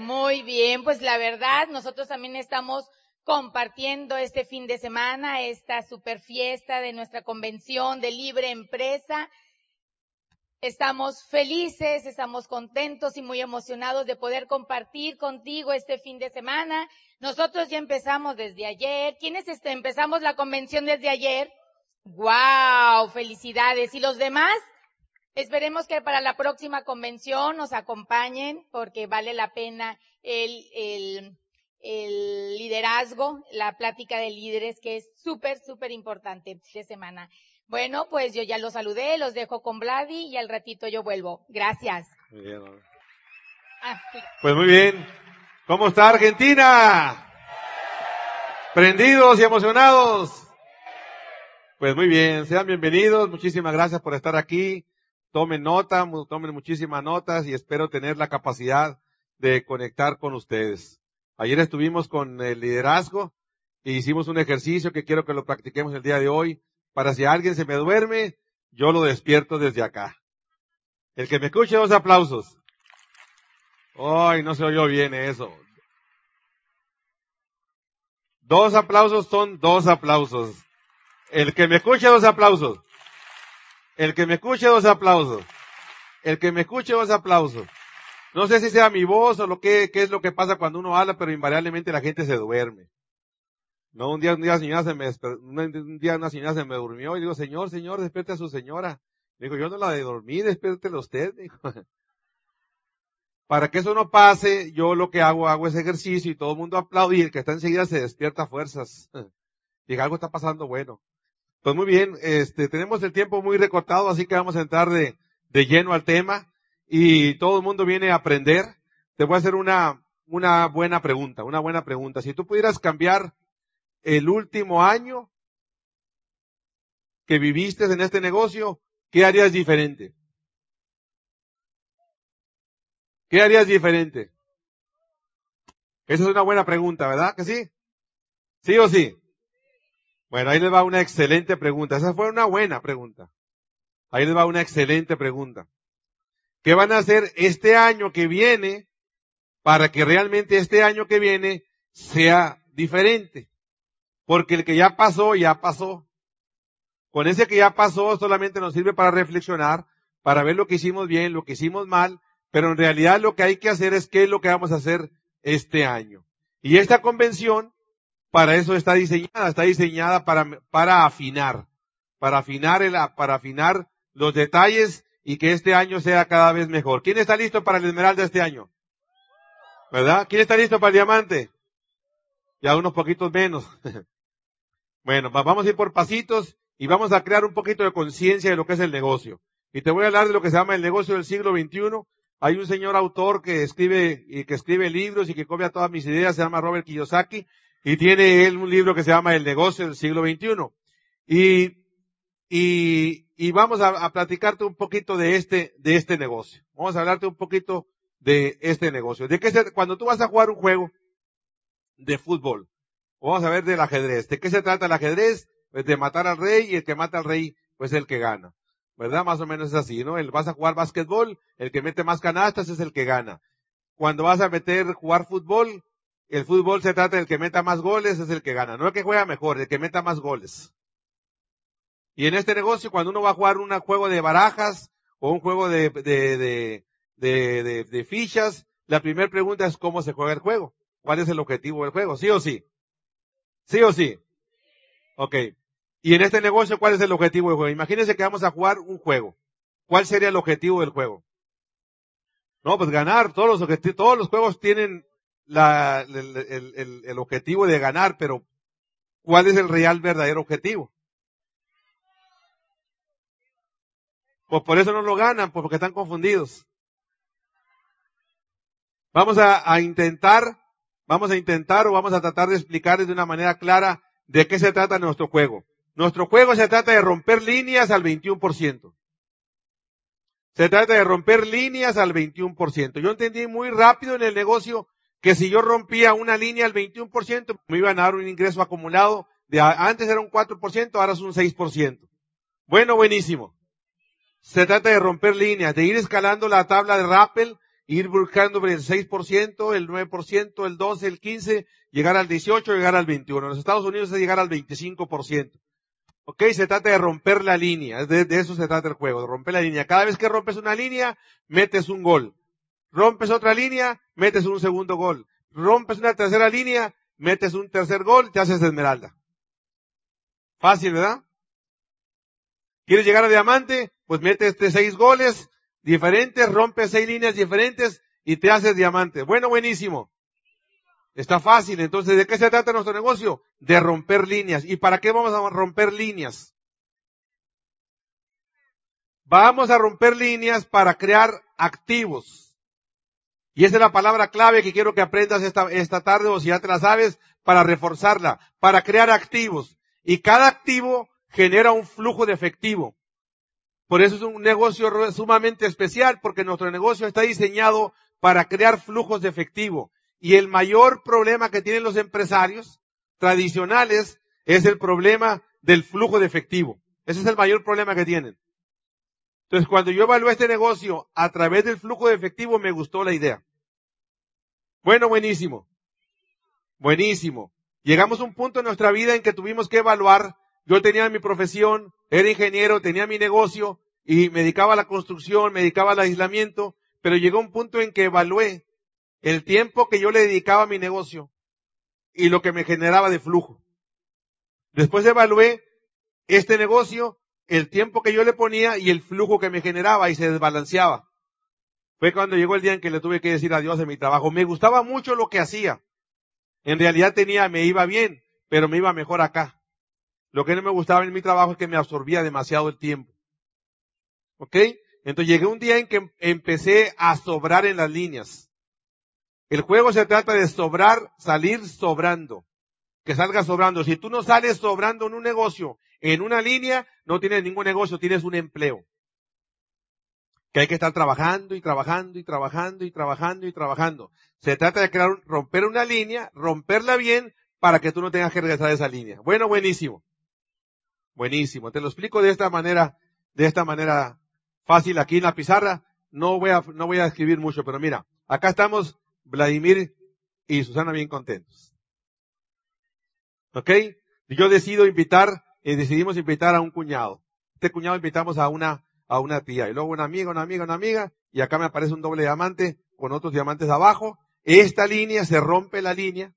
Muy bien, pues la verdad, nosotros también estamos compartiendo este fin de semana, esta super fiesta de nuestra convención de libre empresa. Estamos felices, estamos contentos y muy emocionados de poder compartir contigo este fin de semana. Nosotros ya empezamos desde ayer. ¿Quiénes empezamos la convención desde ayer? ¡Wow! Felicidades. ¿Y los demás? Esperemos que para la próxima convención nos acompañen porque vale la pena el, el, liderazgo, la plática de líderes que es súper, súper importante de este semana. Bueno, pues yo ya los saludé, los dejo con Vladi y al ratito yo vuelvo. Gracias. Ah, pues muy bien. ¿Cómo está Argentina? Prendidos y emocionados. Pues muy bien, sean bienvenidos. Muchísimas gracias por estar aquí tomen nota, tomen muchísimas notas y espero tener la capacidad de conectar con ustedes. Ayer estuvimos con el liderazgo e hicimos un ejercicio que quiero que lo practiquemos el día de hoy para si alguien se me duerme, yo lo despierto desde acá. El que me escuche, dos aplausos. Ay, no se oyó bien eso. Dos aplausos son dos aplausos. El que me escuche, dos aplausos. El que me escuche, dos aplausos. El que me escuche, dos aplausos. No sé si sea mi voz o lo que, qué es lo que pasa cuando uno habla, pero invariablemente la gente se duerme. No, un día, un día, señora se me, un día una señora se me durmió y digo, señor, señor, despierte a su señora. Digo, yo no la de dormir, despértela usted. Para que eso no pase, yo lo que hago, hago ese ejercicio y todo el mundo aplaude y el que está enseguida se despierta a fuerzas. Diga, algo está pasando bueno. Pues muy bien, este, tenemos el tiempo muy recortado, así que vamos a entrar de, lleno al tema y todo el mundo viene a aprender. Te voy a hacer una, una buena pregunta, una buena pregunta. Si tú pudieras cambiar el último año que viviste en este negocio, ¿qué harías diferente? ¿Qué harías diferente? Esa es una buena pregunta, ¿verdad? ¿Que sí? ¿Sí o sí? Bueno, ahí le va una excelente pregunta. Esa fue una buena pregunta. Ahí le va una excelente pregunta. ¿Qué van a hacer este año que viene para que realmente este año que viene sea diferente? Porque el que ya pasó, ya pasó. Con ese que ya pasó solamente nos sirve para reflexionar, para ver lo que hicimos bien, lo que hicimos mal, pero en realidad lo que hay que hacer es qué es lo que vamos a hacer este año. Y esta convención para eso está diseñada, está diseñada para, para afinar, para afinar, el, para afinar los detalles y que este año sea cada vez mejor. ¿Quién está listo para el esmeralda este año? ¿Verdad? ¿Quién está listo para el diamante? Ya unos poquitos menos. bueno, vamos a ir por pasitos y vamos a crear un poquito de conciencia de lo que es el negocio. Y te voy a hablar de lo que se llama el negocio del siglo XXI. Hay un señor autor que escribe, y que escribe libros y que copia todas mis ideas, se llama Robert Kiyosaki, y tiene él un libro que se llama El negocio del siglo XXI. Y, y, y vamos a, platicarte un poquito de este, de este negocio. Vamos a hablarte un poquito de este negocio. ¿De que cuando tú vas a jugar un juego de fútbol, vamos a ver del ajedrez. ¿De qué se trata el ajedrez? Pues de matar al rey y el que mata al rey, pues es el que gana. ¿Verdad? Más o menos es así, ¿no? El, vas a jugar básquetbol, el que mete más canastas es el que gana. Cuando vas a meter, jugar fútbol, el fútbol se trata del que meta más goles, es el que gana. No el que juega mejor, el que meta más goles. Y en este negocio, cuando uno va a jugar un juego de barajas o un juego de, fichas, la primera pregunta es cómo se juega el juego. ¿Cuál es el objetivo del juego? ¿Sí o sí? ¿Sí o sí? Ok. Y en este negocio, ¿cuál es el objetivo del juego? Imagínense que vamos a jugar un juego. ¿Cuál sería el objetivo del juego? No, pues ganar. Todos los, todos los juegos tienen el, objetivo de ganar, pero ¿cuál es el real verdadero objetivo? Pues por eso no lo ganan, pues porque están confundidos. Vamos a, a, intentar, vamos a intentar o vamos a tratar de explicarles de una manera clara de qué se trata nuestro juego. Nuestro juego se trata de romper líneas al 21%. Se trata de romper líneas al 21%. Yo entendí muy rápido en el negocio que si yo rompía una línea al 21%, me iban a dar un ingreso acumulado de antes era un 4%, ahora es un 6%. Bueno, buenísimo. Se trata de romper líneas, de ir escalando la tabla de Rappel, ir buscando el 6%, el 9%, el 12, el 15, llegar al 18, llegar al 21. En los Estados Unidos es llegar al 25%. Ok, se trata de romper la línea, de eso se trata el juego, de romper la línea. Cada vez que rompes una línea, metes un gol rompes otra línea, metes un segundo gol. Rompes una tercera línea, metes un tercer gol, te haces esmeralda. Fácil, ¿verdad? ¿Quieres llegar a diamante? Pues metes este seis goles diferentes, rompes seis líneas diferentes y te haces diamante. Bueno, buenísimo. Está fácil. Entonces, ¿de qué se trata nuestro negocio? De romper líneas. ¿Y para qué vamos a romper líneas? Vamos a romper líneas para crear activos. Y esa es la palabra clave que quiero que aprendas esta, tarde o si ya te la sabes, para reforzarla, para crear activos. Y cada activo genera un flujo de efectivo. Por eso es un negocio sumamente especial, porque nuestro negocio está diseñado para crear flujos de efectivo. Y el mayor problema que tienen los empresarios tradicionales es el problema del flujo de efectivo. Ese es el mayor problema que tienen. Entonces, cuando yo evalué este negocio a través del flujo de efectivo, me gustó la idea. Bueno, buenísimo. Buenísimo. Llegamos a un punto en nuestra vida en que tuvimos que evaluar. Yo tenía mi profesión, era ingeniero, tenía mi negocio y me dedicaba a la construcción, me dedicaba al aislamiento, pero llegó un punto en que evalué el tiempo que yo le dedicaba a mi negocio y lo que me generaba de flujo. Después evalué este negocio el tiempo que yo le ponía y el flujo que me generaba y se desbalanceaba. Fue cuando llegó el día en que le tuve que decir adiós de mi trabajo. Me gustaba mucho lo que hacía. En realidad tenía, me iba bien, pero me iba mejor acá. Lo que no me gustaba en mi trabajo es que me absorbía demasiado el tiempo. ¿Ok? Entonces llegué un día en que empecé a sobrar en las líneas. El juego se trata de sobrar, salir sobrando. Que salga sobrando. Si tú no sales sobrando en un negocio en una línea no tienes ningún negocio, tienes un empleo. Que hay que estar trabajando y trabajando y trabajando y trabajando y trabajando. Se trata de crear, romper una línea, romperla bien para que tú no tengas que regresar a esa línea. Bueno, buenísimo. Buenísimo. Te lo explico de esta manera, de esta manera fácil aquí en la pizarra. No voy a, no voy a escribir mucho, pero mira, acá estamos Vladimir y Susana bien contentos. ¿Ok? Yo decido invitar y eh, decidimos invitar a un cuñado. Este cuñado invitamos a una, a una tía, y luego una amiga, una amiga, una amiga, y acá me aparece un doble diamante con otros diamantes abajo. Esta línea se rompe la línea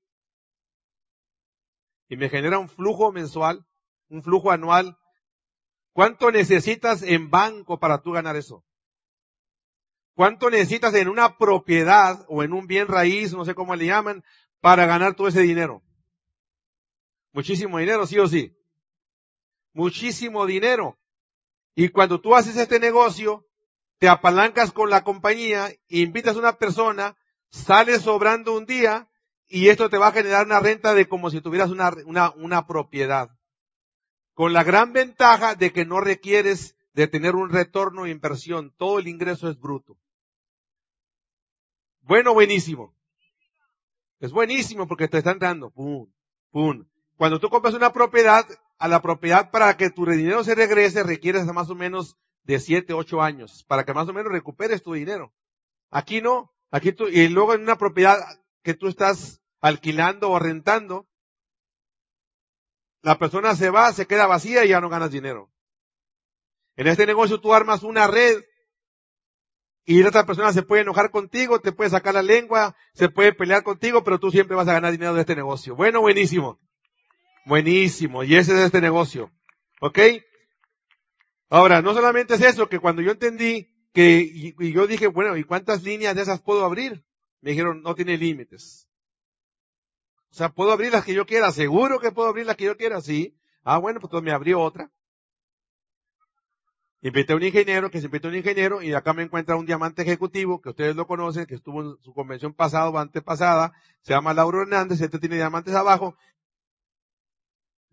y me genera un flujo mensual, un flujo anual. ¿Cuánto necesitas en banco para tú ganar eso? ¿Cuánto necesitas en una propiedad o en un bien raíz, no sé cómo le llaman, para ganar todo ese dinero? Muchísimo dinero, sí o sí muchísimo dinero. Y cuando tú haces este negocio, te apalancas con la compañía, invitas a una persona, sales sobrando un día y esto te va a generar una renta de como si tuvieras una, una, una propiedad. Con la gran ventaja de que no requieres de tener un retorno de inversión, todo el ingreso es bruto. Bueno, buenísimo. Es buenísimo porque te están dando, pum, pum. Cuando tú compras una propiedad, a la propiedad para que tu dinero se regrese requieres más o menos de 7, 8 años, para que más o menos recuperes tu dinero. Aquí no, aquí tú, y luego en una propiedad que tú estás alquilando o rentando, la persona se va, se queda vacía y ya no ganas dinero. En este negocio tú armas una red y la otra persona se puede enojar contigo, te puede sacar la lengua, se puede pelear contigo, pero tú siempre vas a ganar dinero de este negocio. Bueno, buenísimo. Buenísimo. Y ese es este negocio. ¿Ok? Ahora, no solamente es eso, que cuando yo entendí que, y, yo dije, bueno, ¿y cuántas líneas de esas puedo abrir? Me dijeron, no tiene límites. O sea, puedo abrir las que yo quiera, seguro que puedo abrir las que yo quiera, sí. Ah, bueno, pues me abrió otra. Invité a un ingeniero, que se invitó a un ingeniero, y acá me encuentra un diamante ejecutivo, que ustedes lo conocen, que estuvo en su convención pasada o antepasada, se llama Lauro Hernández, este tiene diamantes abajo,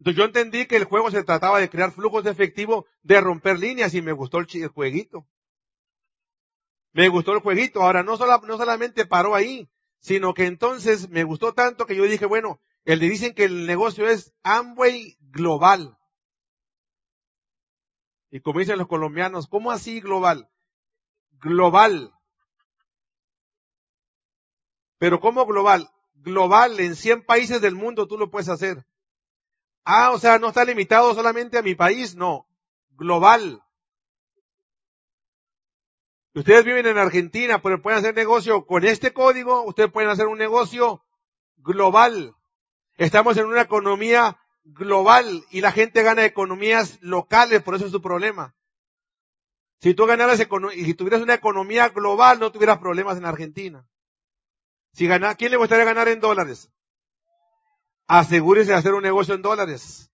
entonces yo entendí que el juego se trataba de crear flujos de efectivo, de romper líneas y me gustó el, jueguito. Me gustó el jueguito. Ahora no, no solamente paró ahí, sino que entonces me gustó tanto que yo dije, bueno, el de dicen que el negocio es Amway global. Y como dicen los colombianos, ¿cómo así global? Global. Pero ¿cómo global? Global, en 100 países del mundo tú lo puedes hacer. Ah, o sea, no está limitado solamente a mi país, no, global. Ustedes viven en Argentina, pero pueden hacer negocio con este código, ustedes pueden hacer un negocio global. Estamos en una economía global y la gente gana economías locales, por eso es su problema. Si tú ganaras y si tuvieras una economía global, no tuvieras problemas en Argentina. Si gana, ¿quién le gustaría ganar en dólares? asegúrese de hacer un negocio en dólares.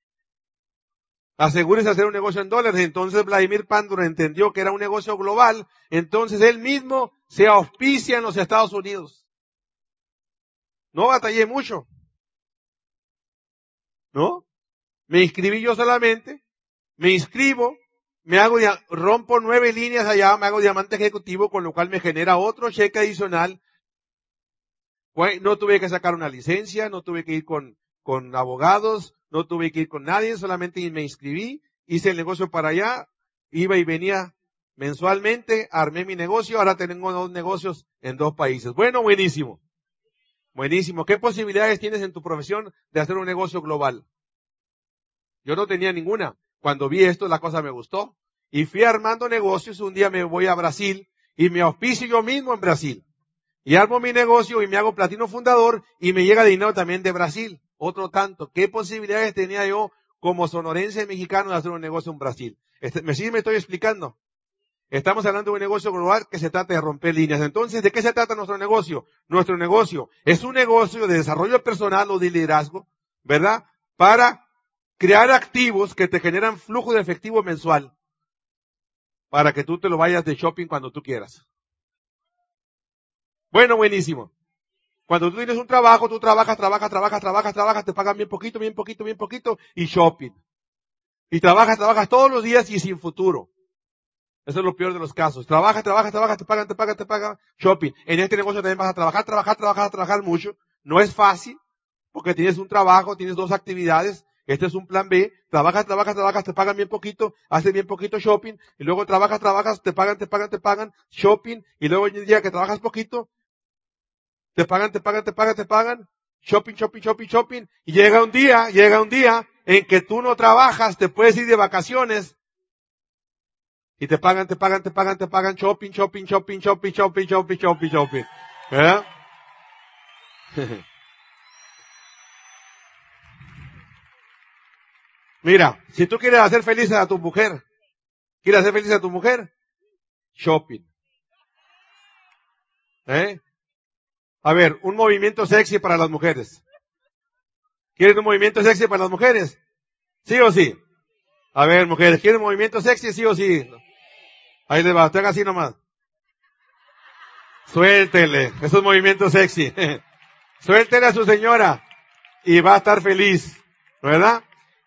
Asegúrese de hacer un negocio en dólares. Entonces Vladimir Pandora entendió que era un negocio global. Entonces él mismo se auspicia en los Estados Unidos. No batallé mucho. ¿No? Me inscribí yo solamente. Me inscribo. Me hago, rompo nueve líneas allá, me hago diamante ejecutivo, con lo cual me genera otro cheque adicional no tuve que sacar una licencia, no tuve que ir con con abogados, no tuve que ir con nadie, solamente me inscribí, hice el negocio para allá, iba y venía mensualmente, armé mi negocio, ahora tengo dos negocios en dos países. Bueno, buenísimo. Buenísimo. ¿Qué posibilidades tienes en tu profesión de hacer un negocio global? Yo no tenía ninguna. Cuando vi esto, la cosa me gustó. Y fui armando negocios. Un día me voy a Brasil y me auspicio yo mismo en Brasil. Y armo mi negocio y me hago platino fundador y me llega dinero también de Brasil. Otro tanto, ¿qué posibilidades tenía yo como sonorense mexicano de hacer un negocio en Brasil? Este, ¿Me sí me estoy explicando? Estamos hablando de un negocio global que se trata de romper líneas. Entonces, ¿de qué se trata nuestro negocio? Nuestro negocio es un negocio de desarrollo personal o de liderazgo, ¿verdad? Para crear activos que te generan flujo de efectivo mensual para que tú te lo vayas de shopping cuando tú quieras. Bueno, buenísimo. Cuando tú tienes un trabajo, tú trabajas, trabajas, trabajas, trabajas, trabajas, te pagan bien poquito, bien poquito, bien poquito, y shopping. Y trabajas, trabajas todos los días y sin futuro. Eso es lo peor de los casos. Trabajas, trabajas, trabajas, te pagan, te pagan, te pagan, shopping. En este negocio también vas a trabajar, trabajar, trabajar, trabajar mucho. No es fácil, porque tienes un trabajo, tienes dos actividades, este es un plan B. Trabajas, trabajas, trabajas, te pagan bien poquito, haces bien poquito shopping, y luego trabajas, trabajas, te pagan, te pagan, te pagan, shopping, y luego el día que trabajas poquito, te pagan, te pagan, te pagan, te pagan, shopping, shopping, shopping, shopping, y llega un día, llega un día en que tú no trabajas, te puedes ir de vacaciones, y te pagan, te pagan, te pagan, te pagan, shopping, shopping, shopping, shopping, shopping, shopping, shopping, shopping. ¿Verdad? ¿Eh? Mira, si tú quieres hacer feliz a tu mujer, ¿quieres hacer feliz a tu mujer? Shopping. ¿Eh? A ver, un movimiento sexy para las mujeres. ¿Quieren un movimiento sexy para las mujeres? ¿Sí o sí? A ver, mujeres, ¿quieren un movimiento sexy? ¿Sí o sí? Ahí le va, así nomás. Suéltele, esos movimientos sexy. Suéltele a su señora y va a estar feliz, ¿verdad?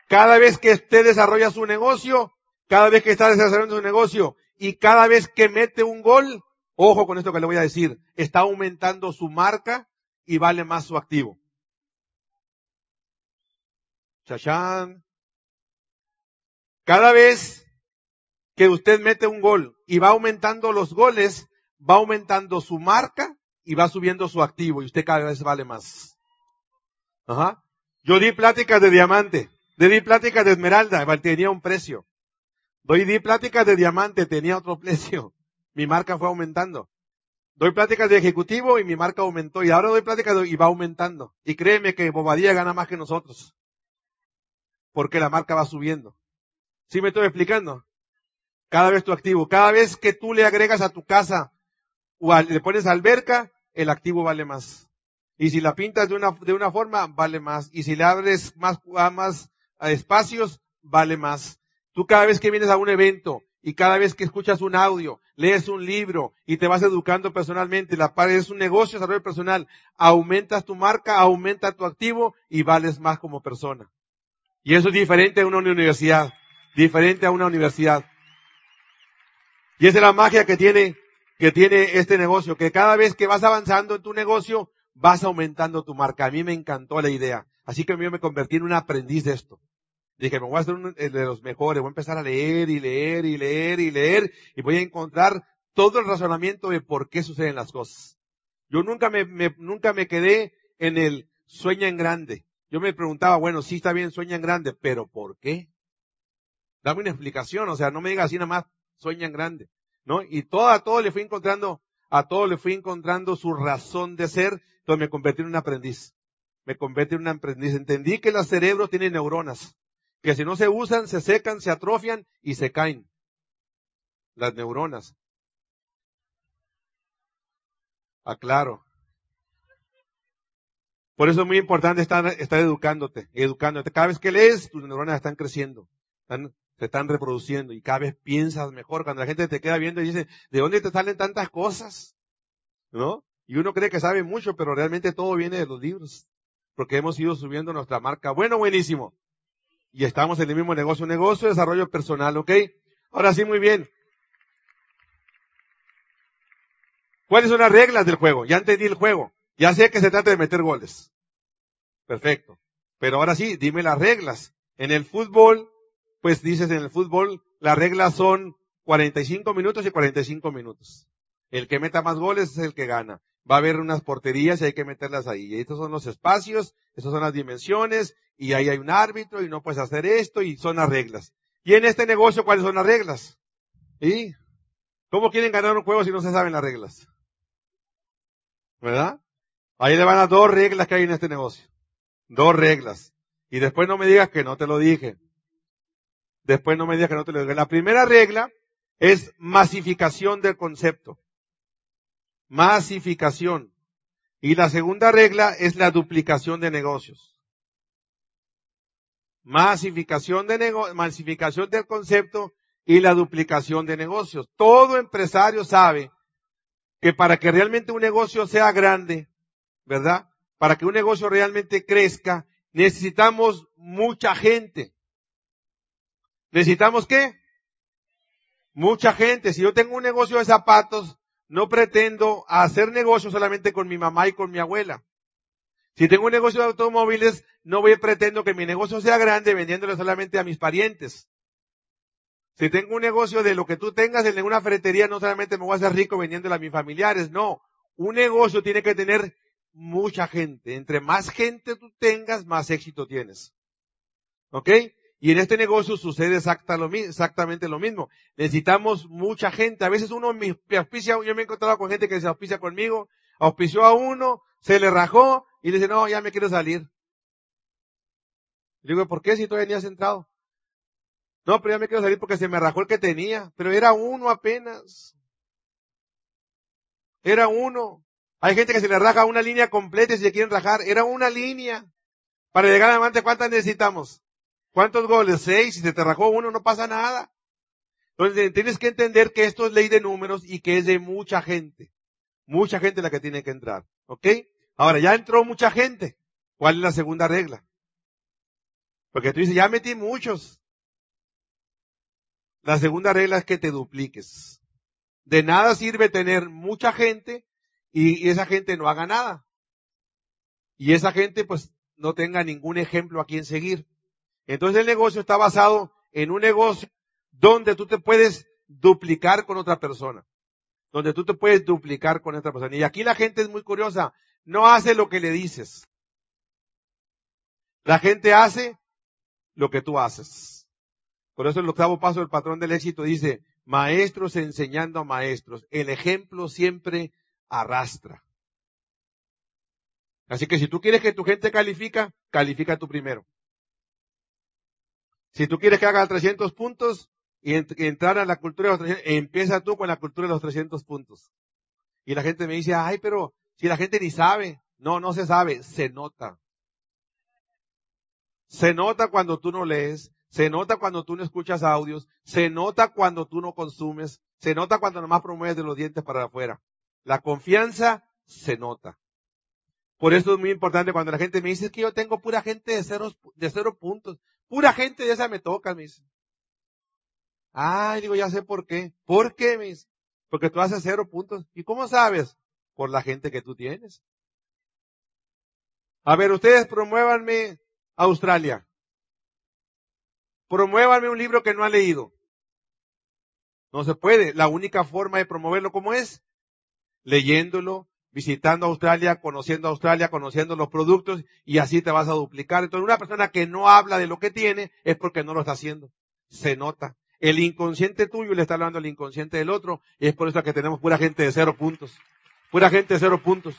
Cada vez que usted desarrolla su negocio, cada vez que está desarrollando su negocio y cada vez que mete un gol, Ojo con esto que le voy a decir. Está aumentando su marca y vale más su activo. Chachán. Cada vez que usted mete un gol y va aumentando los goles, va aumentando su marca y va subiendo su activo y usted cada vez vale más. Ajá. Yo di pláticas de diamante, le di pláticas de esmeralda, tenía un precio. Doy di pláticas de diamante, tenía otro precio mi marca fue aumentando. Doy pláticas de ejecutivo y mi marca aumentó. Y ahora doy pláticas y va aumentando. Y créeme que Bobadilla gana más que nosotros. Porque la marca va subiendo. ¿Sí me estoy explicando? Cada vez tu activo, cada vez que tú le agregas a tu casa o le pones alberca, el activo vale más. Y si la pintas de una, de una forma, vale más. Y si le abres más, más espacios, vale más. Tú cada vez que vienes a un evento, y cada vez que escuchas un audio, lees un libro y te vas educando personalmente, la par es un negocio, desarrollo personal, aumentas tu marca, aumenta tu activo y vales más como persona. Y eso es diferente a una universidad, diferente a una universidad. Y esa es la magia que tiene, que tiene este negocio, que cada vez que vas avanzando en tu negocio, vas aumentando tu marca. A mí me encantó la idea. Así que yo me convertí en un aprendiz de esto. Dije, me voy a hacer uno eh, de los mejores, voy a empezar a leer y leer y leer y leer y voy a encontrar todo el razonamiento de por qué suceden las cosas. Yo nunca me, nunca me quedé en el sueña en grande. Yo me preguntaba, bueno, sí está bien, sueña en grande, pero ¿por qué? Dame una explicación, o sea, no me digas así nada más, sueña en grande, ¿no? Y todo, a todo le fui encontrando, a todo le fui encontrando su razón de ser, entonces me convertí en un aprendiz. Me convertí en un aprendiz. Entendí que el cerebro tiene neuronas que si no se usan, se secan, se atrofian y se caen las neuronas. Aclaro. Ah, Por eso es muy importante estar, estar educándote, educándote. Cada vez que lees, tus neuronas están creciendo, están, están reproduciendo y cada vez piensas mejor. Cuando la gente te queda viendo y dice, ¿de dónde te salen tantas cosas? ¿No? Y uno cree que sabe mucho, pero realmente todo viene de los libros, porque hemos ido subiendo nuestra marca. Bueno, buenísimo. Y estamos en el mismo negocio, negocio, desarrollo personal, ¿ok? Ahora sí, muy bien. ¿Cuáles son las reglas del juego? Ya entendí el juego. Ya sé que se trata de meter goles. Perfecto. Pero ahora sí, dime las reglas. En el fútbol, pues dices en el fútbol, las reglas son 45 minutos y 45 minutos. El que meta más goles es el que gana va a haber unas porterías y hay que meterlas ahí. Y estos son los espacios, estas son las dimensiones, y ahí hay un árbitro y no puedes hacer esto y son las reglas. Y en este negocio, ¿cuáles son las reglas? ¿Y cómo quieren ganar un juego si no se saben las reglas? ¿Verdad? Ahí le van a dos reglas que hay en este negocio. Dos reglas. Y después no me digas que no te lo dije. Después no me digas que no te lo dije. La primera regla es masificación del concepto masificación. Y la segunda regla es la duplicación de negocios. Masificación, de masificación del concepto y la duplicación de negocios. Todo empresario sabe que para que realmente un negocio sea grande, ¿verdad? Para que un negocio realmente crezca, necesitamos mucha gente. ¿Necesitamos qué? Mucha gente. Si yo tengo un negocio de zapatos, no pretendo hacer negocio solamente con mi mamá y con mi abuela. Si tengo un negocio de automóviles, no voy, pretendo que mi negocio sea grande vendiéndolo solamente a mis parientes. Si tengo un negocio de lo que tú tengas en una ferretería, no solamente me voy a hacer rico vendiéndolo a mis familiares, no. Un negocio tiene que tener mucha gente. Entre más gente tú tengas, más éxito tienes. ¿Ok? Y en este negocio sucede exactamente lo mismo. Necesitamos mucha gente. A veces uno me auspicia, yo me he encontrado con gente que se auspicia conmigo, auspició a uno, se le rajó y le dice, no, ya me quiero salir. Le digo, ¿por qué si todavía ni has entrado? No, pero ya me quiero salir porque se me rajó el que tenía, pero era uno apenas. Era uno. Hay gente que se le raja una línea completa y se quieren rajar. Era una línea. Para llegar adelante, ¿cuántas necesitamos? ¿Cuántos goles? Seis. Si se te rajó uno, no pasa nada. Entonces tienes que entender que esto es ley de números y que es de mucha gente. Mucha gente la que tiene que entrar. ¿Ok? Ahora, ya entró mucha gente. ¿Cuál es la segunda regla? Porque tú dices, ya metí muchos. La segunda regla es que te dupliques. De nada sirve tener mucha gente y esa gente no haga nada. Y esa gente pues no tenga ningún ejemplo a quien seguir. Entonces el negocio está basado en un negocio donde tú te puedes duplicar con otra persona. Donde tú te puedes duplicar con otra persona. Y aquí la gente es muy curiosa. No hace lo que le dices. La gente hace lo que tú haces. Por eso el octavo paso del patrón del éxito dice, maestros enseñando a maestros. El ejemplo siempre arrastra. Así que si tú quieres que tu gente califica, califica tú primero. Si tú quieres que haga 300 puntos y, entrar a la cultura de los 300, empieza tú con la cultura de los 300 puntos. Y la gente me dice, ay, pero si la gente ni sabe, no, no se sabe, se nota. Se nota cuando tú no lees, se nota cuando tú no escuchas audios, se nota cuando tú no consumes, se nota cuando nomás promueves de los dientes para afuera. La confianza se nota. Por eso es muy importante cuando la gente me dice es que yo tengo pura gente de de cero puntos. Pura gente de esa me toca, mis. Ay, digo, ya sé por qué. ¿Por qué, mis? Porque tú haces cero puntos. ¿Y cómo sabes? Por la gente que tú tienes. A ver, ustedes promuévanme Australia. Promuévanme un libro que no ha leído. No se puede. La única forma de promoverlo, ¿cómo es? Leyéndolo, visitando Australia, conociendo Australia, conociendo los productos y así te vas a duplicar. Entonces una persona que no habla de lo que tiene es porque no lo está haciendo. Se nota. El inconsciente tuyo le está hablando al inconsciente del otro y es por eso que tenemos pura gente de cero puntos. Pura gente de cero puntos.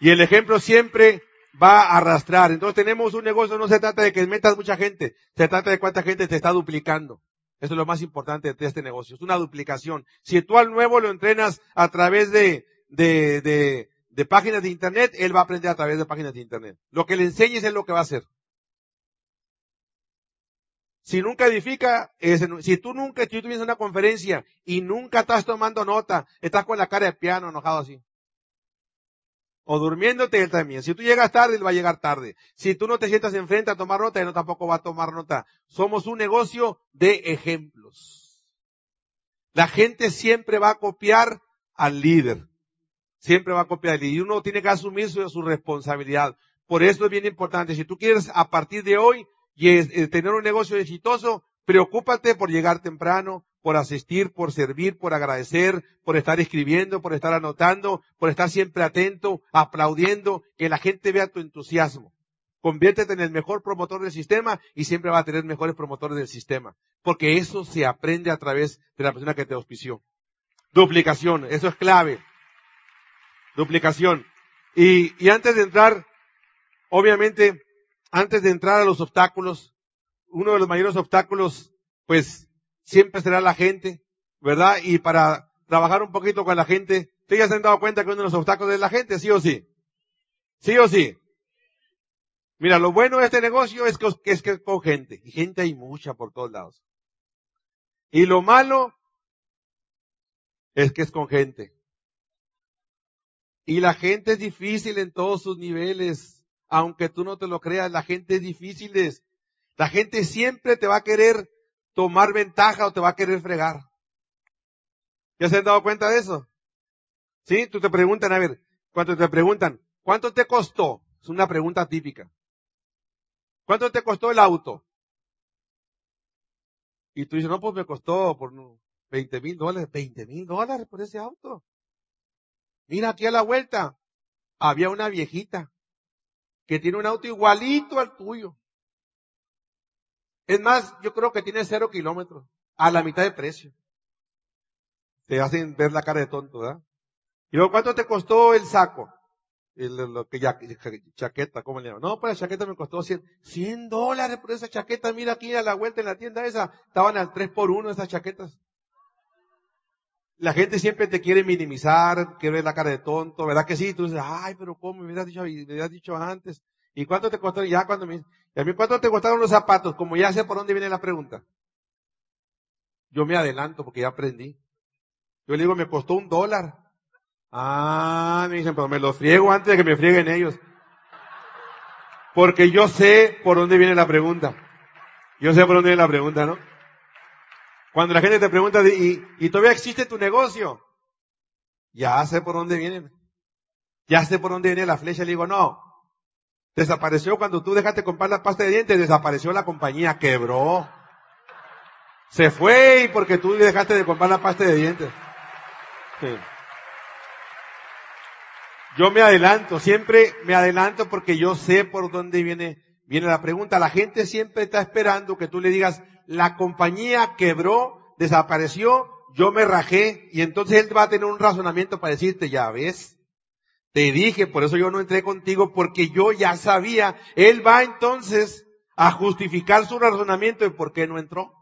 Y el ejemplo siempre va a arrastrar. Entonces tenemos un negocio, no se trata de que metas mucha gente, se trata de cuánta gente te está duplicando. Eso es lo más importante de este negocio. Es una duplicación. Si tú al nuevo lo entrenas a través de de, de, de páginas de internet, él va a aprender a través de páginas de internet. Lo que le enseñes es lo que va a hacer. Si nunca edifica, si tú nunca, si tú a una conferencia y nunca estás tomando nota, estás con la cara de piano enojado así. O durmiéndote él también. Si tú llegas tarde, él va a llegar tarde. Si tú no te sientas enfrente a tomar nota, él tampoco va a tomar nota. Somos un negocio de ejemplos. La gente siempre va a copiar al líder siempre va a copiar y uno tiene que asumir su, responsabilidad. Por eso es bien importante, si tú quieres a partir de hoy y eh, tener un negocio exitoso, preocúpate por llegar temprano, por asistir, por servir, por agradecer, por estar escribiendo, por estar anotando, por estar siempre atento, aplaudiendo, que la gente vea tu entusiasmo. Conviértete en el mejor promotor del sistema y siempre va a tener mejores promotores del sistema. Porque eso se aprende a través de la persona que te auspició. Duplicación, eso es clave duplicación. Y, y antes de entrar, obviamente, antes de entrar a los obstáculos, uno de los mayores obstáculos, pues, siempre será la gente, ¿verdad? Y para trabajar un poquito con la gente, ustedes ya se han dado cuenta que uno de los obstáculos es la gente, sí o sí. Sí o sí. Mira, lo bueno de este negocio es que, es que es con gente. Y gente hay mucha por todos lados. Y lo malo es que es con gente. Y la gente es difícil en todos sus niveles. Aunque tú no te lo creas, la gente es difícil. La gente siempre te va a querer tomar ventaja o te va a querer fregar. ¿Ya se han dado cuenta de eso? Sí, tú te preguntan, a ver, cuando te preguntan, ¿cuánto te costó? Es una pregunta típica. ¿Cuánto te costó el auto? Y tú dices, no, pues me costó por 20 mil dólares, 20 mil dólares por ese auto. Mira aquí a la vuelta, había una viejita que tiene un auto igualito al tuyo. Es más, yo creo que tiene cero kilómetros, a la mitad de precio. Te hacen ver la cara de tonto, ¿verdad? Y luego, ¿cuánto te costó el saco? El, lo que ya, chaqueta, ¿cómo le llaman? No, pues la chaqueta me costó cien Cien dólares por esa chaqueta. Mira aquí a la vuelta en la tienda esa, estaban al tres por uno esas chaquetas. La gente siempre te quiere minimizar, quiere ver la cara de tonto, ¿verdad que sí? Tú dices, ay, pero ¿cómo? Me hubieras dicho, me dicho antes. ¿Y cuánto te costaron? Ya cuando me, ¿y a mí cuánto te costaron los zapatos? Como ya sé por dónde viene la pregunta. Yo me adelanto porque ya aprendí. Yo le digo, me costó un dólar. Ah, me dicen, pero me los friego antes de que me frieguen ellos. Porque yo sé por dónde viene la pregunta. Yo sé por dónde viene la pregunta, ¿no? Cuando la gente te pregunta, ¿y, todavía existe tu negocio? Ya sé por dónde viene. Ya sé por dónde viene la flecha. Le digo, no. Desapareció cuando tú dejaste comprar la pasta de dientes, desapareció la compañía, quebró. Se fue porque tú dejaste de comprar la pasta de dientes. Yo me adelanto, siempre me adelanto porque yo sé por dónde viene, viene la pregunta. La gente siempre está esperando que tú le digas, la compañía quebró, desapareció, yo me rajé y entonces él va a tener un razonamiento para decirte, ya ves, te dije, por eso yo no entré contigo, porque yo ya sabía, él va entonces a justificar su razonamiento de por qué no entró.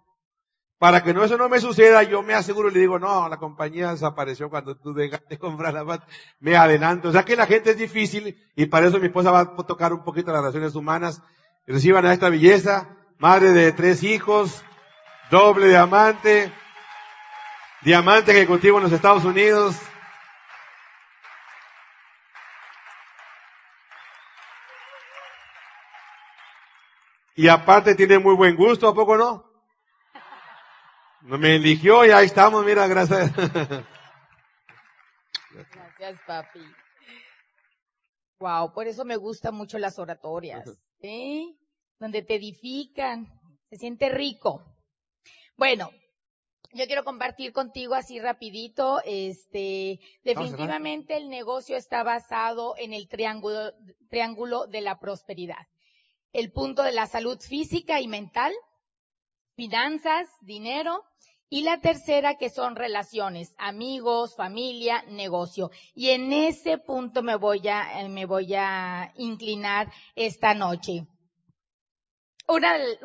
Para que no eso no me suceda, yo me aseguro y le digo, no, la compañía desapareció cuando tú dejaste de comprar la pata. Me adelanto. O sea que la gente es difícil y para eso mi esposa va a tocar un poquito las relaciones humanas. Reciban a esta belleza madre de tres hijos, doble diamante, diamante que ejecutivo en los Estados Unidos. Y aparte tiene muy buen gusto, ¿a poco no? Me eligió y ahí estamos, mira, gracias. Gracias, papi. Wow, por eso me gustan mucho las oratorias. ¿sí? donde te edifican, se siente rico. Bueno, yo quiero compartir contigo así rapidito, este, definitivamente el negocio está basado en el triángulo, triángulo de la prosperidad. El punto de la salud física y mental, finanzas, dinero y la tercera que son relaciones, amigos, familia, negocio. Y en ese punto me voy a, me voy a inclinar esta noche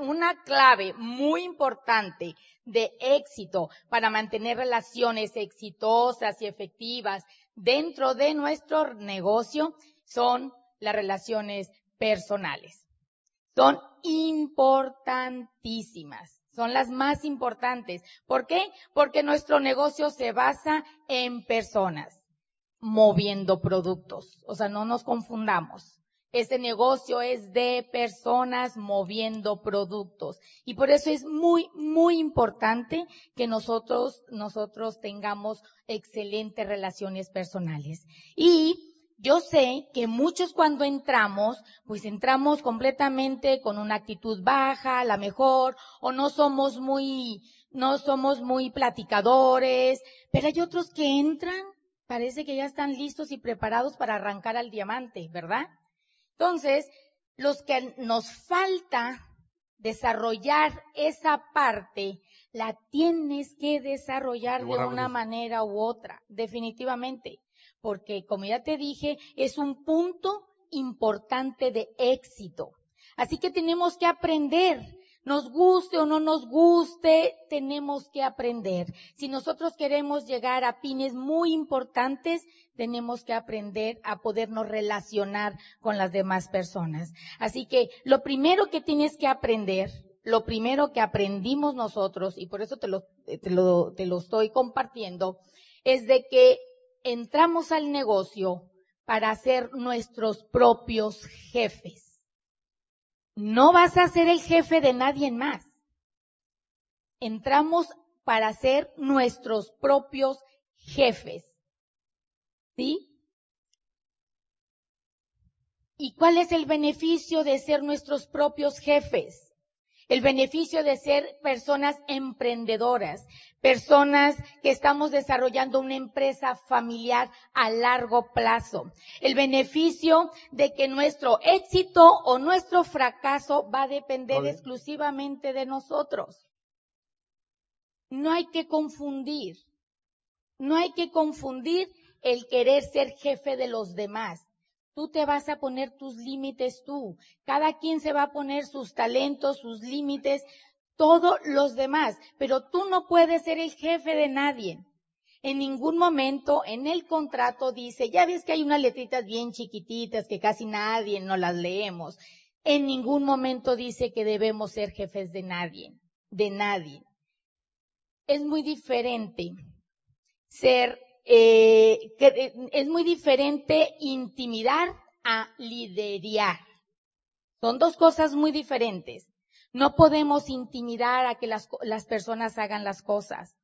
una, clave muy importante de éxito para mantener relaciones exitosas y efectivas dentro de nuestro negocio son las relaciones personales. Son importantísimas, son las más importantes. ¿Por qué? Porque nuestro negocio se basa en personas moviendo productos. O sea, no nos confundamos. Este negocio es de personas moviendo productos. Y por eso es muy, muy importante que nosotros, nosotros tengamos excelentes relaciones personales. Y yo sé que muchos cuando entramos, pues entramos completamente con una actitud baja, a la mejor, o no somos muy, no somos muy platicadores, pero hay otros que entran, parece que ya están listos y preparados para arrancar al diamante, ¿verdad? Entonces, los que nos falta desarrollar esa parte, la tienes que desarrollar de una manera u otra, definitivamente. Porque, como ya te dije, es un punto importante de éxito. Así que tenemos que aprender. Nos guste o no nos guste, tenemos que aprender. Si nosotros queremos llegar a pines muy importantes, tenemos que aprender a podernos relacionar con las demás personas. Así que lo primero que tienes que aprender, lo primero que aprendimos nosotros, y por eso te lo, eh, te lo, te lo estoy compartiendo, es de que entramos al negocio para ser nuestros propios jefes. No vas a ser el jefe de nadie más. Entramos para ser nuestros propios jefes. ¿Sí? ¿Y cuál es el beneficio de ser nuestros propios jefes? El beneficio de ser personas emprendedoras, personas que estamos desarrollando una empresa familiar a largo plazo. El beneficio de que nuestro éxito o nuestro fracaso va a depender exclusivamente de nosotros. No hay que confundir, no hay que confundir el querer ser jefe de los demás. Tú te vas a poner tus límites tú. Cada quien se va a poner sus talentos, sus límites, todos los demás. Pero tú no puedes ser el jefe de nadie. En ningún momento en el contrato dice, ya ves que hay unas letritas bien chiquititas que casi nadie no las leemos. En ningún momento dice que debemos ser jefes de nadie, de nadie. Es muy diferente ser eh, que eh, es muy diferente intimidar a liderar. Son dos cosas muy diferentes. No podemos intimidar a que las, las personas hagan las cosas.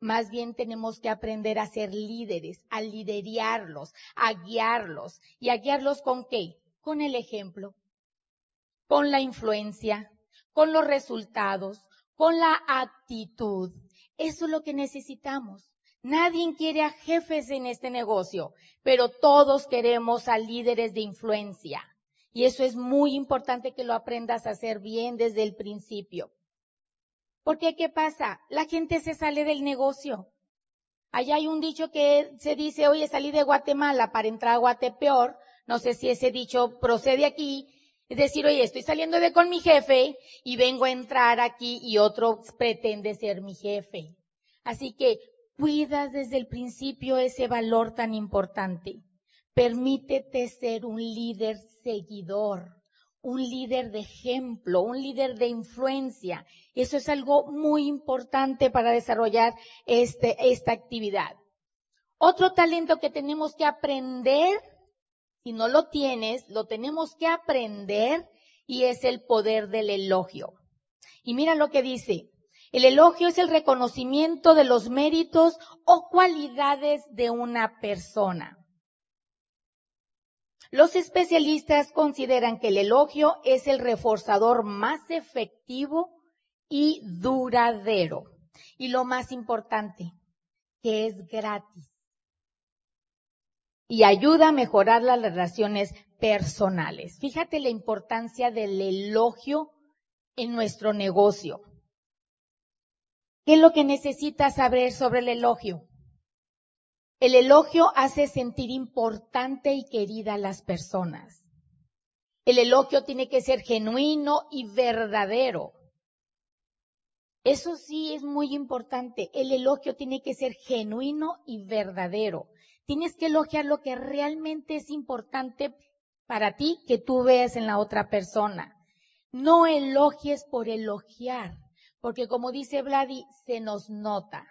Más bien tenemos que aprender a ser líderes, a liderarlos, a guiarlos. ¿Y a guiarlos con qué? Con el ejemplo, con la influencia, con los resultados, con la actitud. Eso es lo que necesitamos. Nadie quiere a jefes en este negocio, pero todos queremos a líderes de influencia. Y eso es muy importante que lo aprendas a hacer bien desde el principio. Porque ¿qué pasa? La gente se sale del negocio. Allá hay un dicho que se dice, oye, salí de Guatemala para entrar a Guatepeor. No sé si ese dicho procede aquí. Es decir, oye, estoy saliendo de con mi jefe y vengo a entrar aquí y otro pretende ser mi jefe. Así que cuidas desde el principio ese valor tan importante. Permítete ser un líder seguidor, un líder de ejemplo, un líder de influencia. Eso es algo muy importante para desarrollar este, esta actividad. Otro talento que tenemos que aprender, si no lo tienes, lo tenemos que aprender y es el poder del elogio. Y mira lo que dice, el elogio es el reconocimiento de los méritos o cualidades de una persona. Los especialistas consideran que el elogio es el reforzador más efectivo y duradero. Y lo más importante, que es gratis. Y ayuda a mejorar las relaciones personales. Fíjate la importancia del elogio en nuestro negocio. ¿Qué es lo que necesitas saber sobre el elogio? El elogio hace sentir importante y querida a las personas. El elogio tiene que ser genuino y verdadero. Eso sí es muy importante. El elogio tiene que ser genuino y verdadero. Tienes que elogiar lo que realmente es importante para ti que tú veas en la otra persona. No elogies por elogiar. Porque como dice Vladi, se nos nota.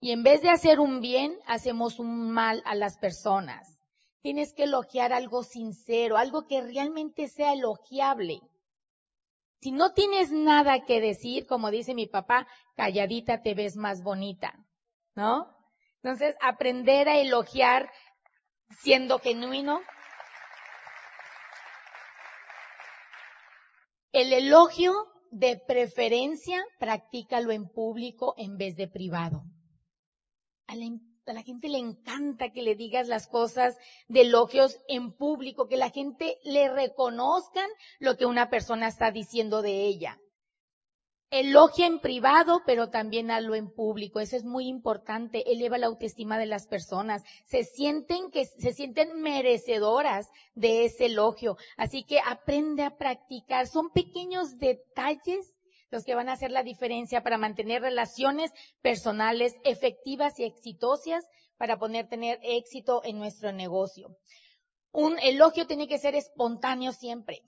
Y en vez de hacer un bien, hacemos un mal a las personas. Tienes que elogiar algo sincero, algo que realmente sea elogiable. Si no tienes nada que decir, como dice mi papá, calladita te ves más bonita, ¿no? Entonces, aprender a elogiar siendo genuino. El elogio de preferencia, practícalo en público en vez de privado. A la, a la, gente le encanta que le digas las cosas de elogios en público, que la gente le reconozcan lo que una persona está diciendo de ella. Elogia en privado, pero también hazlo en público. Eso es muy importante. Eleva la autoestima de las personas. Se sienten que se sienten merecedoras de ese elogio. Así que aprende a practicar. Son pequeños detalles los que van a hacer la diferencia para mantener relaciones personales efectivas y exitosas para poder tener éxito en nuestro negocio. Un elogio tiene que ser espontáneo siempre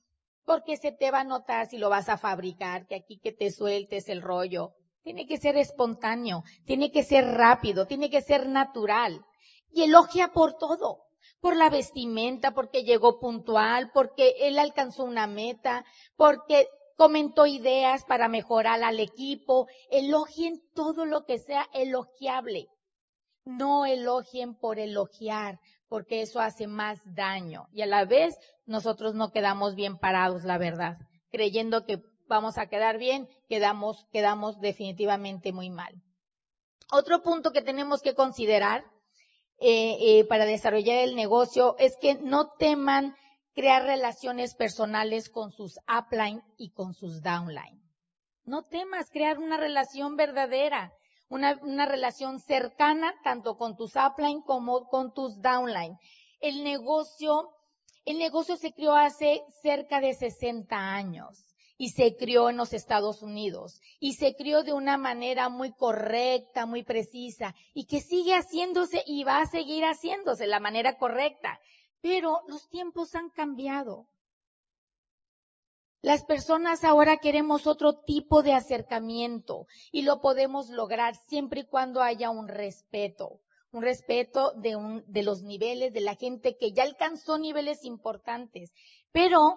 porque se te va a notar si lo vas a fabricar, que aquí que te sueltes el rollo. Tiene que ser espontáneo, tiene que ser rápido, tiene que ser natural. Y elogia por todo, por la vestimenta, porque llegó puntual, porque él alcanzó una meta, porque comentó ideas para mejorar al equipo. Elogien todo lo que sea elogiable. No elogien por elogiar, porque eso hace más daño. Y a la vez nosotros no quedamos bien parados, la verdad. Creyendo que vamos a quedar bien, quedamos, quedamos definitivamente muy mal. Otro punto que tenemos que considerar eh, eh, para desarrollar el negocio es que no teman crear relaciones personales con sus upline y con sus downline. No temas crear una relación verdadera una, relación cercana tanto con tus upline como con tus downline. El negocio, el negocio se creó hace cerca de 60 años y se crió en los Estados Unidos y se crió de una manera muy correcta, muy precisa y que sigue haciéndose y va a seguir haciéndose la manera correcta. Pero los tiempos han cambiado. Las personas ahora queremos otro tipo de acercamiento y lo podemos lograr siempre y cuando haya un respeto, un respeto de, un, de los niveles de la gente que ya alcanzó niveles importantes. Pero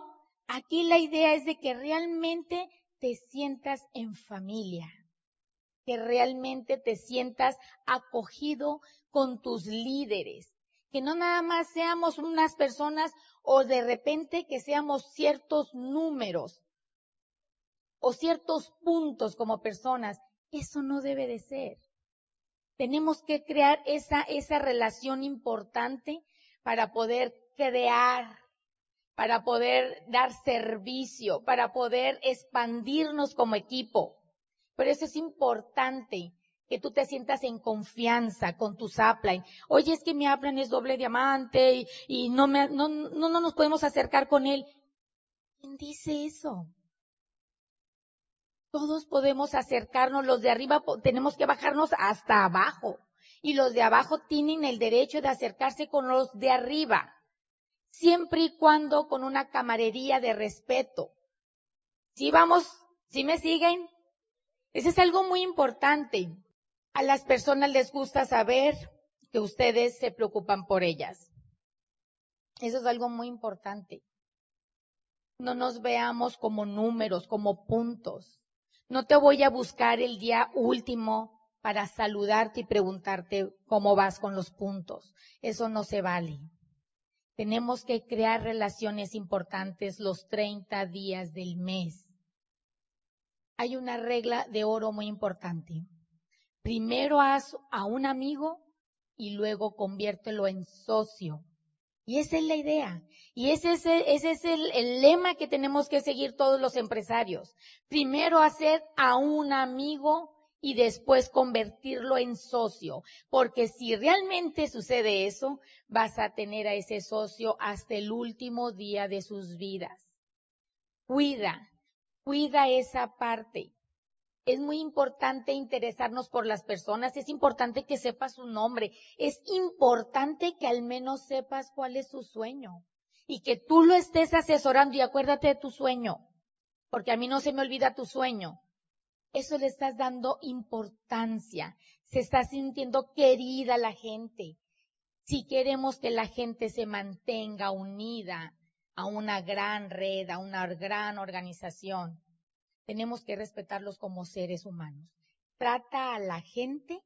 aquí la idea es de que realmente te sientas en familia, que realmente te sientas acogido con tus líderes, que no nada más seamos unas personas o de repente que seamos ciertos números o ciertos puntos como personas. Eso no debe de ser. Tenemos que crear esa, esa relación importante para poder crear, para poder dar servicio, para poder expandirnos como equipo. Pero eso es importante, que tú te sientas en confianza con tus upline. Oye, es que mi upline es doble diamante y, no, me, no, no, nos podemos acercar con él. ¿Quién dice eso? Todos podemos acercarnos, los de arriba tenemos que bajarnos hasta abajo y los de abajo tienen el derecho de acercarse con los de arriba, siempre y cuando con una camarería de respeto. Si vamos, si me siguen, ese es algo muy importante. A las personas les gusta saber que ustedes se preocupan por ellas. Eso es algo muy importante. No nos veamos como números, como puntos. No te voy a buscar el día último para saludarte y preguntarte cómo vas con los puntos. Eso no se vale. Tenemos que crear relaciones importantes los 30 días del mes. Hay una regla de oro muy importante. Primero haz a un amigo y luego conviértelo en socio. Y esa es la idea. Y ese es, el, el, lema que tenemos que seguir todos los empresarios. Primero hacer a un amigo y después convertirlo en socio. Porque si realmente sucede eso, vas a tener a ese socio hasta el último día de sus vidas. Cuida, cuida esa parte. Es muy importante interesarnos por las personas, es importante que sepas su nombre, es importante que al menos sepas cuál es su sueño y que tú lo estés asesorando y acuérdate de tu sueño, porque a mí no se me olvida tu sueño. Eso le estás dando importancia, se está sintiendo querida la gente. Si queremos que la gente se mantenga unida a una gran red, a una gran organización, tenemos que respetarlos como seres humanos. Trata a la gente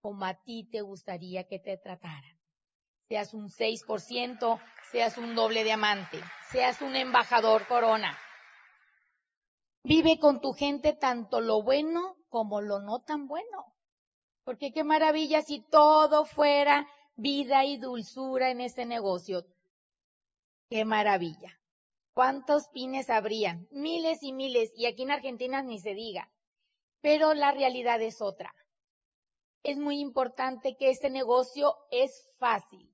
como a ti te gustaría que te trataran. Seas un 6%, seas un doble diamante, seas un embajador corona. Vive con tu gente tanto lo bueno como lo no tan bueno. Porque qué maravilla si todo fuera vida y dulzura en ese negocio. Qué maravilla. ¿Cuántos pines habrían? Miles y miles, y aquí en Argentina ni se diga. Pero la realidad es otra. Es muy importante que este negocio es fácil,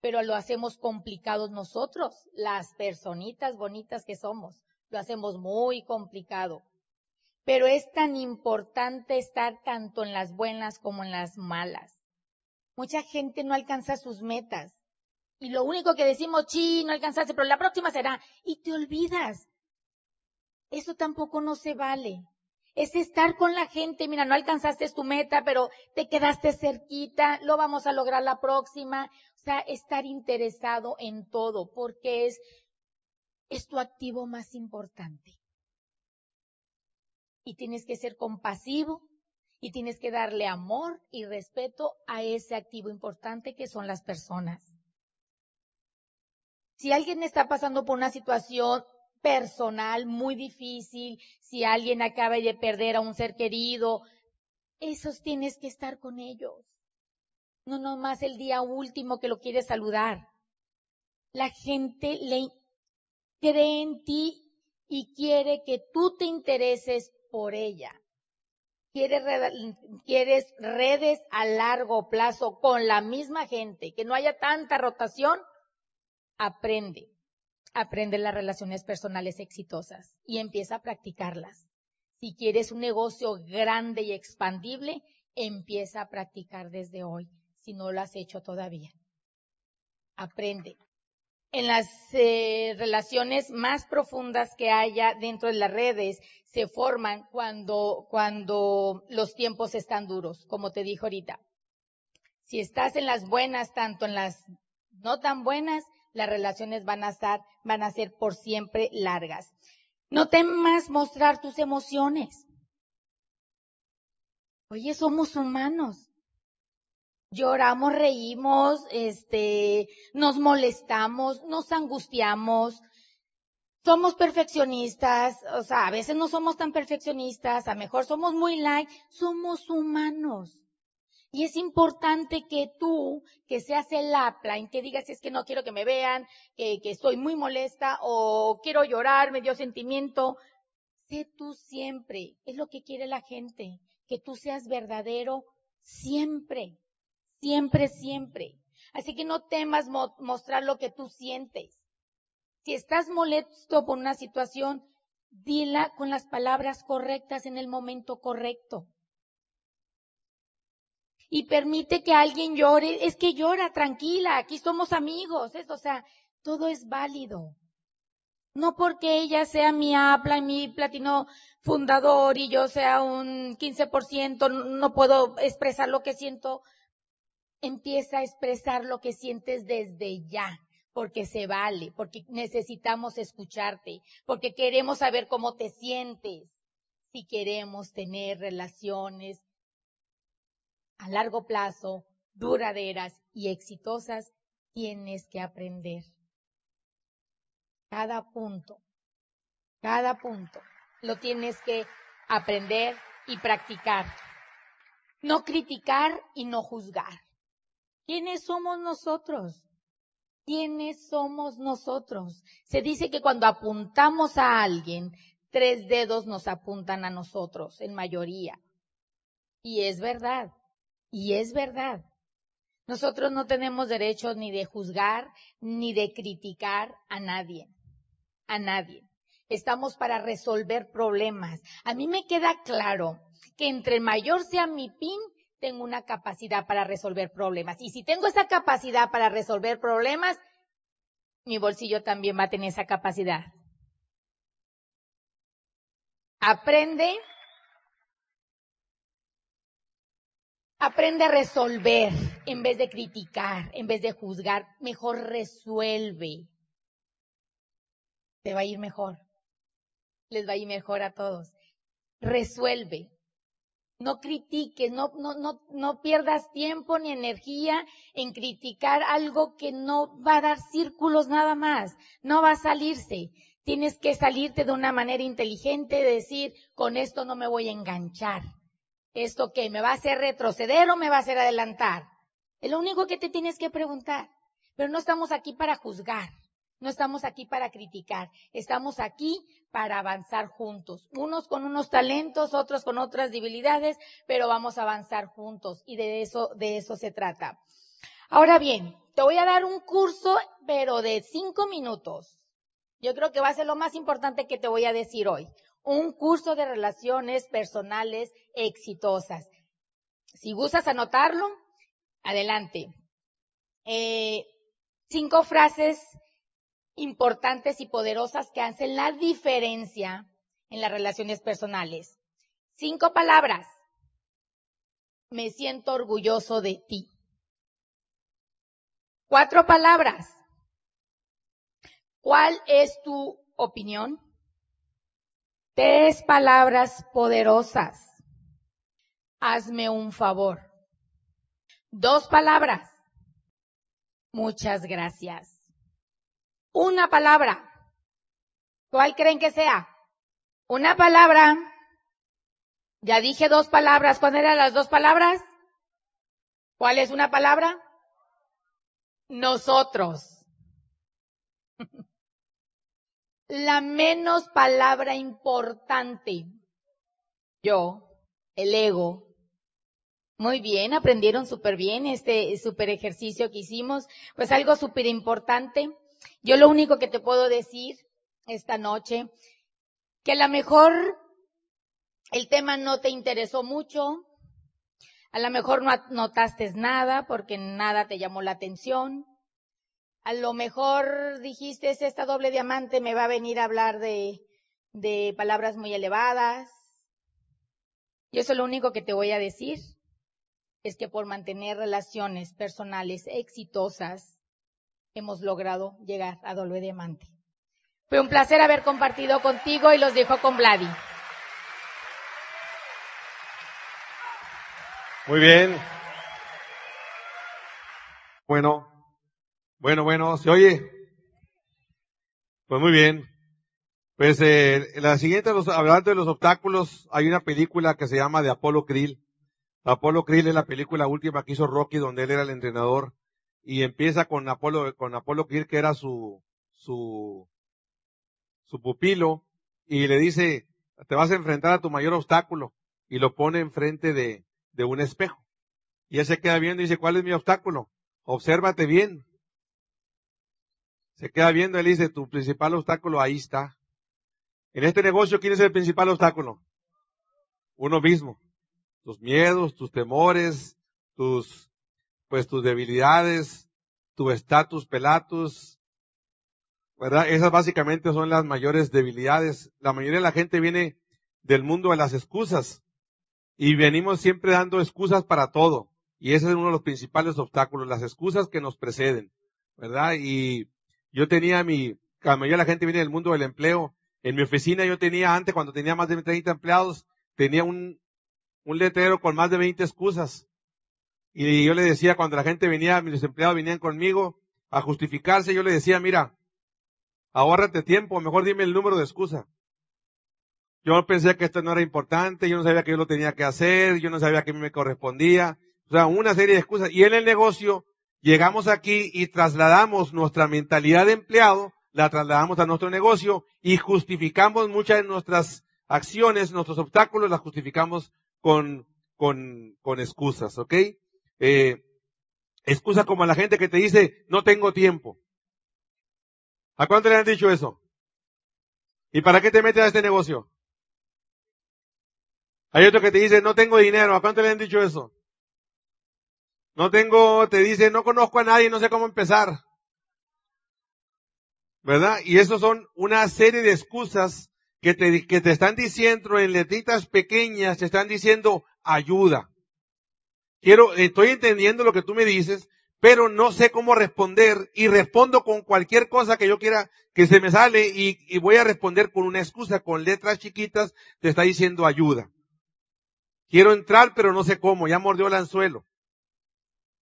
pero lo hacemos complicado nosotros, las personitas bonitas que somos. Lo hacemos muy complicado. Pero es tan importante estar tanto en las buenas como en las malas. Mucha gente no alcanza sus metas y lo único que decimos, sí, no alcanzaste, pero la próxima será. Y te olvidas. Eso tampoco no se vale. Es estar con la gente, mira, no alcanzaste tu meta, pero te quedaste cerquita, lo vamos a lograr la próxima. O sea, estar interesado en todo, porque es, es tu activo más importante. Y tienes que ser compasivo y tienes que darle amor y respeto a ese activo importante que son las personas. Si alguien está pasando por una situación personal muy difícil, si alguien acaba de perder a un ser querido, esos tienes que estar con ellos. No nomás el día último que lo quieres saludar. La gente le cree en ti y quiere que tú te intereses por ella. Quieres, quieres redes a largo plazo con la misma gente, que no haya tanta rotación aprende, aprende las relaciones personales exitosas y empieza a practicarlas. Si quieres un negocio grande y expandible, empieza a practicar desde hoy, si no lo has hecho todavía. Aprende. En las eh, relaciones más profundas que haya dentro de las redes se forman cuando, cuando los tiempos están duros, como te dije ahorita. Si estás en las buenas, tanto en las no tan buenas, las relaciones van a estar, van a ser por siempre largas. No temas mostrar tus emociones. Oye, somos humanos. Lloramos, reímos, este, nos molestamos, nos angustiamos, somos perfeccionistas, o sea, a veces no somos tan perfeccionistas, a mejor somos muy light, somos humanos. Y es importante que tú, que seas el en que digas, es que no quiero que me vean, que, estoy muy molesta o quiero llorar, me dio sentimiento. Sé tú siempre, es lo que quiere la gente, que tú seas verdadero siempre, siempre, siempre. Así que no temas mostrar lo que tú sientes. Si estás molesto por una situación, dila con las palabras correctas en el momento correcto y permite que alguien llore, es que llora, tranquila, aquí somos amigos, o sea, todo es válido. No porque ella sea mi y mi platino fundador y yo sea un 15%, no puedo expresar lo que siento. Empieza a expresar lo que sientes desde ya, porque se vale, porque necesitamos escucharte, porque queremos saber cómo te sientes si queremos tener relaciones a largo plazo, duraderas y exitosas, tienes que aprender. Cada punto, cada punto lo tienes que aprender y practicar. No criticar y no juzgar. ¿Quiénes somos nosotros? ¿Quiénes somos nosotros? Se dice que cuando apuntamos a alguien, tres dedos nos apuntan a nosotros, en mayoría. Y es verdad. Y es verdad. Nosotros no tenemos derecho ni de juzgar ni de criticar a nadie. A nadie. Estamos para resolver problemas. A mí me queda claro que entre mayor sea mi PIN, tengo una capacidad para resolver problemas. Y si tengo esa capacidad para resolver problemas, mi bolsillo también va a tener esa capacidad. Aprende Aprende a resolver en vez de criticar, en vez de juzgar. Mejor resuelve. Te va a ir mejor. Les va a ir mejor a todos. Resuelve. No critiques, no, no, no, no pierdas tiempo ni energía en criticar algo que no va a dar círculos nada más. No va a salirse. Tienes que salirte de una manera inteligente, decir, con esto no me voy a enganchar esto que me va a hacer retroceder o me va a hacer adelantar. Es lo único que te tienes que preguntar. Pero no estamos aquí para juzgar, no estamos aquí para criticar, estamos aquí para avanzar juntos, unos con unos talentos, otros con otras debilidades, pero vamos a avanzar juntos y de eso, de eso se trata. Ahora bien, te voy a dar un curso, pero de cinco minutos. Yo creo que va a ser lo más importante que te voy a decir hoy un curso de relaciones personales exitosas. Si gustas anotarlo, adelante. Eh, cinco frases importantes y poderosas que hacen la diferencia en las relaciones personales. Cinco palabras. Me siento orgulloso de ti. Cuatro palabras. ¿Cuál es tu opinión? Tres palabras poderosas. Hazme un favor. Dos palabras. Muchas gracias. Una palabra. ¿Cuál creen que sea? Una palabra. Ya dije dos palabras. ¿Cuáles eran las dos palabras? ¿Cuál es una palabra? Nosotros. la menos palabra importante. Yo, el ego. Muy bien, aprendieron súper bien este súper ejercicio que hicimos. Pues algo súper importante. Yo lo único que te puedo decir esta noche, que a lo mejor el tema no te interesó mucho, a lo mejor no notaste nada porque nada te llamó la atención, a lo mejor dijiste, es esta doble diamante me va a venir a hablar de, de palabras muy elevadas. Y eso lo único que te voy a decir es que por mantener relaciones personales exitosas hemos logrado llegar a doble diamante. Fue un placer haber compartido contigo y los dejo con Vladi. Muy bien. Bueno, bueno, bueno, ¿se oye? Pues muy bien. Pues eh, la siguiente, los, hablando de los obstáculos, hay una película que se llama de Apolo Krill. Apolo Krill es la película última que hizo Rocky, donde él era el entrenador, y empieza con Apolo, con Apolo Krill, que era su, su, su pupilo, y le dice, te vas a enfrentar a tu mayor obstáculo, y lo pone enfrente de, de un espejo. Y él se queda viendo y dice, ¿cuál es mi obstáculo? Obsérvate bien, se queda viendo, él dice, tu principal obstáculo ahí está. En este negocio, ¿quién es el principal obstáculo? Uno mismo. Tus miedos, tus temores, tus, pues tus debilidades, tu estatus pelatus, ¿verdad? Esas básicamente son las mayores debilidades. La mayoría de la gente viene del mundo de las excusas y venimos siempre dando excusas para todo. Y ese es uno de los principales obstáculos, las excusas que nos preceden, ¿verdad? Y yo tenía mi, la mayoría la gente viene del mundo del empleo. En mi oficina yo tenía antes, cuando tenía más de 30 empleados, tenía un, un letrero con más de 20 excusas. Y yo le decía, cuando la gente venía, mis empleados venían conmigo a justificarse, yo le decía, mira, ahórrate tiempo, mejor dime el número de excusa. Yo pensé que esto no era importante, yo no sabía que yo lo tenía que hacer, yo no sabía que a mí me correspondía. O sea, una serie de excusas. Y en el negocio, Llegamos aquí y trasladamos nuestra mentalidad de empleado, la trasladamos a nuestro negocio y justificamos muchas de nuestras acciones, nuestros obstáculos, las justificamos con, con, excusas, ¿ok? Eh, excusas como la gente que te dice, no tengo tiempo. ¿A cuánto le han dicho eso? ¿Y para qué te metes a este negocio? Hay otro que te dice, no tengo dinero. ¿A cuánto le han dicho eso? No tengo, te dice, no conozco a nadie, no sé cómo empezar. ¿Verdad? Y eso son una serie de excusas que te, que te están diciendo en letritas pequeñas, te están diciendo ayuda. Quiero, estoy entendiendo lo que tú me dices, pero no sé cómo responder y respondo con cualquier cosa que yo quiera que se me sale y, y, voy a responder con una excusa, con letras chiquitas, te está diciendo ayuda. Quiero entrar, pero no sé cómo, ya mordió el anzuelo.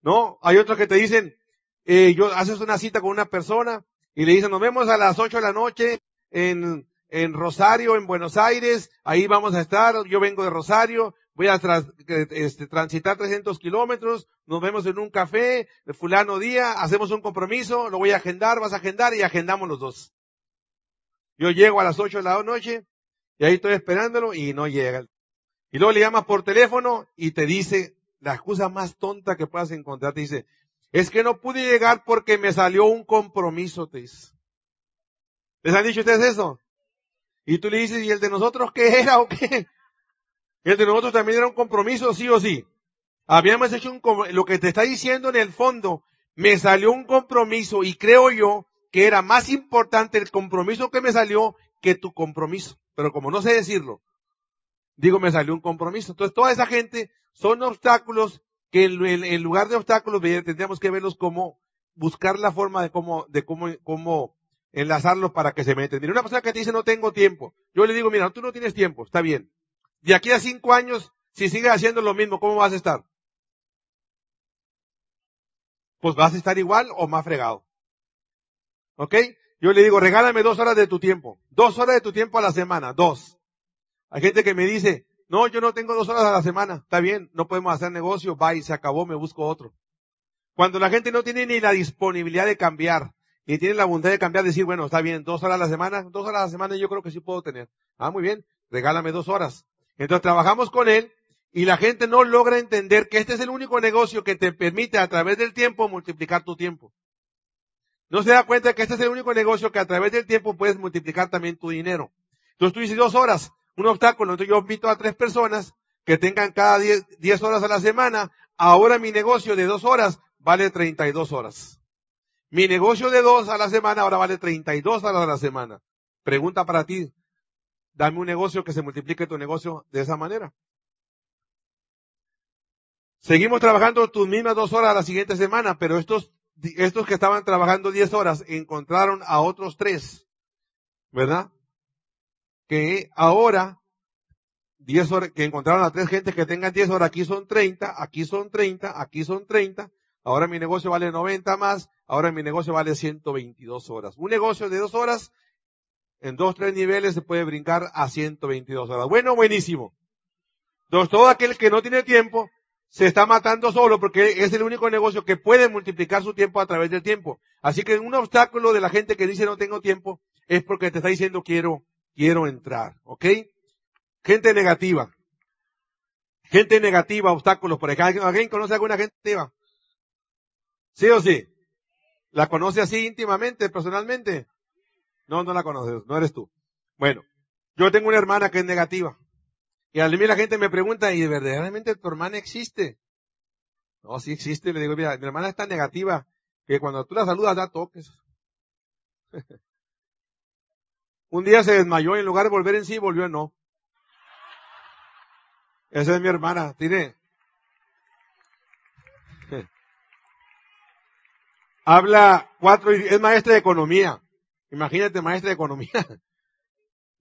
¿no? Hay otros que te dicen, eh, yo haces una cita con una persona y le dicen, nos vemos a las 8 de la noche en, en Rosario, en Buenos Aires, ahí vamos a estar, yo vengo de Rosario, voy a este, transitar 300 kilómetros, nos vemos en un café, de fulano día, hacemos un compromiso, lo voy a agendar, vas a agendar y agendamos los dos. Yo llego a las 8 de la noche y ahí estoy esperándolo y no llega. Y luego le llamas por teléfono y te dice la excusa más tonta que puedas encontrar, te dice, es que no pude llegar porque me salió un compromiso, te ¿Les han dicho ustedes eso? Y tú le dices, ¿y el de nosotros qué era o qué? El de nosotros también era un compromiso, sí o sí. Habíamos hecho un lo que te está diciendo en el fondo, me salió un compromiso y creo yo que era más importante el compromiso que me salió que tu compromiso. Pero como no sé decirlo, digo, me salió un compromiso. Entonces, toda esa gente son obstáculos que en, lugar de obstáculos tendríamos que verlos como buscar la forma de cómo, de cómo, cómo enlazarlos para que se meten. Mira, una persona que te dice no tengo tiempo, yo le digo, mira, tú no tienes tiempo, está bien. De aquí a cinco años, si sigues haciendo lo mismo, ¿cómo vas a estar? Pues vas a estar igual o más fregado. ¿Ok? Yo le digo, regálame dos horas de tu tiempo. Dos horas de tu tiempo a la semana. Dos. Hay gente que me dice, no, yo no tengo dos horas a la semana, está bien, no podemos hacer negocio, va y se acabó, me busco otro. Cuando la gente no tiene ni la disponibilidad de cambiar, ni tiene la voluntad de cambiar, decir, bueno, está bien, dos horas a la semana, dos horas a la semana yo creo que sí puedo tener. Ah, muy bien, regálame dos horas. Entonces trabajamos con él y la gente no logra entender que este es el único negocio que te permite a través del tiempo multiplicar tu tiempo. No se da cuenta que este es el único negocio que a través del tiempo puedes multiplicar también tu dinero. Entonces tú dices dos horas, un obstáculo. Entonces yo invito a tres personas que tengan cada 10 horas a la semana. Ahora mi negocio de dos horas vale 32 horas. Mi negocio de dos a la semana ahora vale 32 horas a la semana. Pregunta para ti. Dame un negocio que se multiplique tu negocio de esa manera. Seguimos trabajando tus mismas dos horas a la siguiente semana, pero estos, estos que estaban trabajando 10 horas encontraron a otros tres, ¿verdad? que ahora 10 horas, que encontraron a tres gente que tengan 10 horas, aquí son 30, aquí son 30, aquí son 30, ahora mi negocio vale 90 más, ahora mi negocio vale 122 horas. Un negocio de dos horas, en dos, tres niveles se puede brincar a 122 horas. Bueno, buenísimo. Entonces todo aquel que no tiene tiempo se está matando solo porque es el único negocio que puede multiplicar su tiempo a través del tiempo. Así que un obstáculo de la gente que dice no tengo tiempo es porque te está diciendo quiero, quiero entrar, ¿ok? Gente negativa. Gente negativa, obstáculos por acá. ¿Alguien conoce a alguna gente negativa? ¿Sí o sí? ¿La conoce así íntimamente, personalmente? No, no la conoces, no eres tú. Bueno, yo tengo una hermana que es negativa. Y a mí la gente me pregunta, ¿y verdaderamente tu hermana existe? No, sí existe. Le digo, mira, mi hermana es tan negativa que cuando tú la saludas da toques. Un día se desmayó y en lugar de volver en sí, volvió en no. Esa es mi hermana, tiene. Habla cuatro, es maestra de economía. Imagínate, maestra de economía.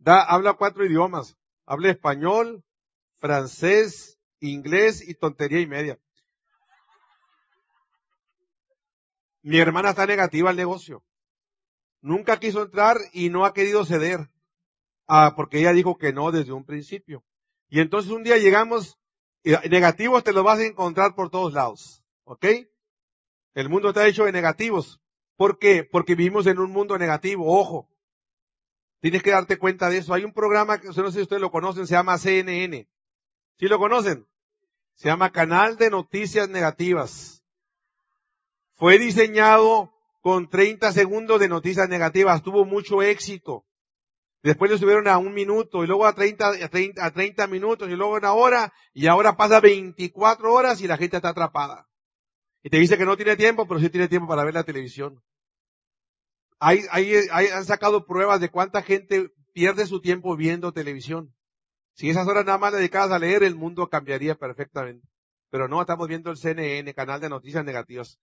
Da, habla cuatro idiomas. Habla español, francés, inglés y tontería y media. Mi hermana está negativa al negocio. Nunca quiso entrar y no ha querido ceder. Ah, porque ella dijo que no desde un principio. Y entonces un día llegamos, negativos te los vas a encontrar por todos lados. ¿Ok? El mundo está hecho de negativos. ¿Por qué? Porque vivimos en un mundo negativo, ojo. Tienes que darte cuenta de eso. Hay un programa, que no sé si ustedes lo conocen, se llama CNN. ¿Sí lo conocen? Se llama Canal de Noticias Negativas. Fue diseñado con 30 segundos de noticias negativas. Tuvo mucho éxito. Después lo subieron a un minuto y luego a 30, a 30, minutos y luego a una hora y ahora pasa 24 horas y la gente está atrapada. Y te dice que no tiene tiempo, pero sí tiene tiempo para ver la televisión. Hay, han sacado pruebas de cuánta gente pierde su tiempo viendo televisión. Si esas horas nada más dedicadas a leer, el mundo cambiaría perfectamente. Pero no, estamos viendo el CNN, canal de noticias negativas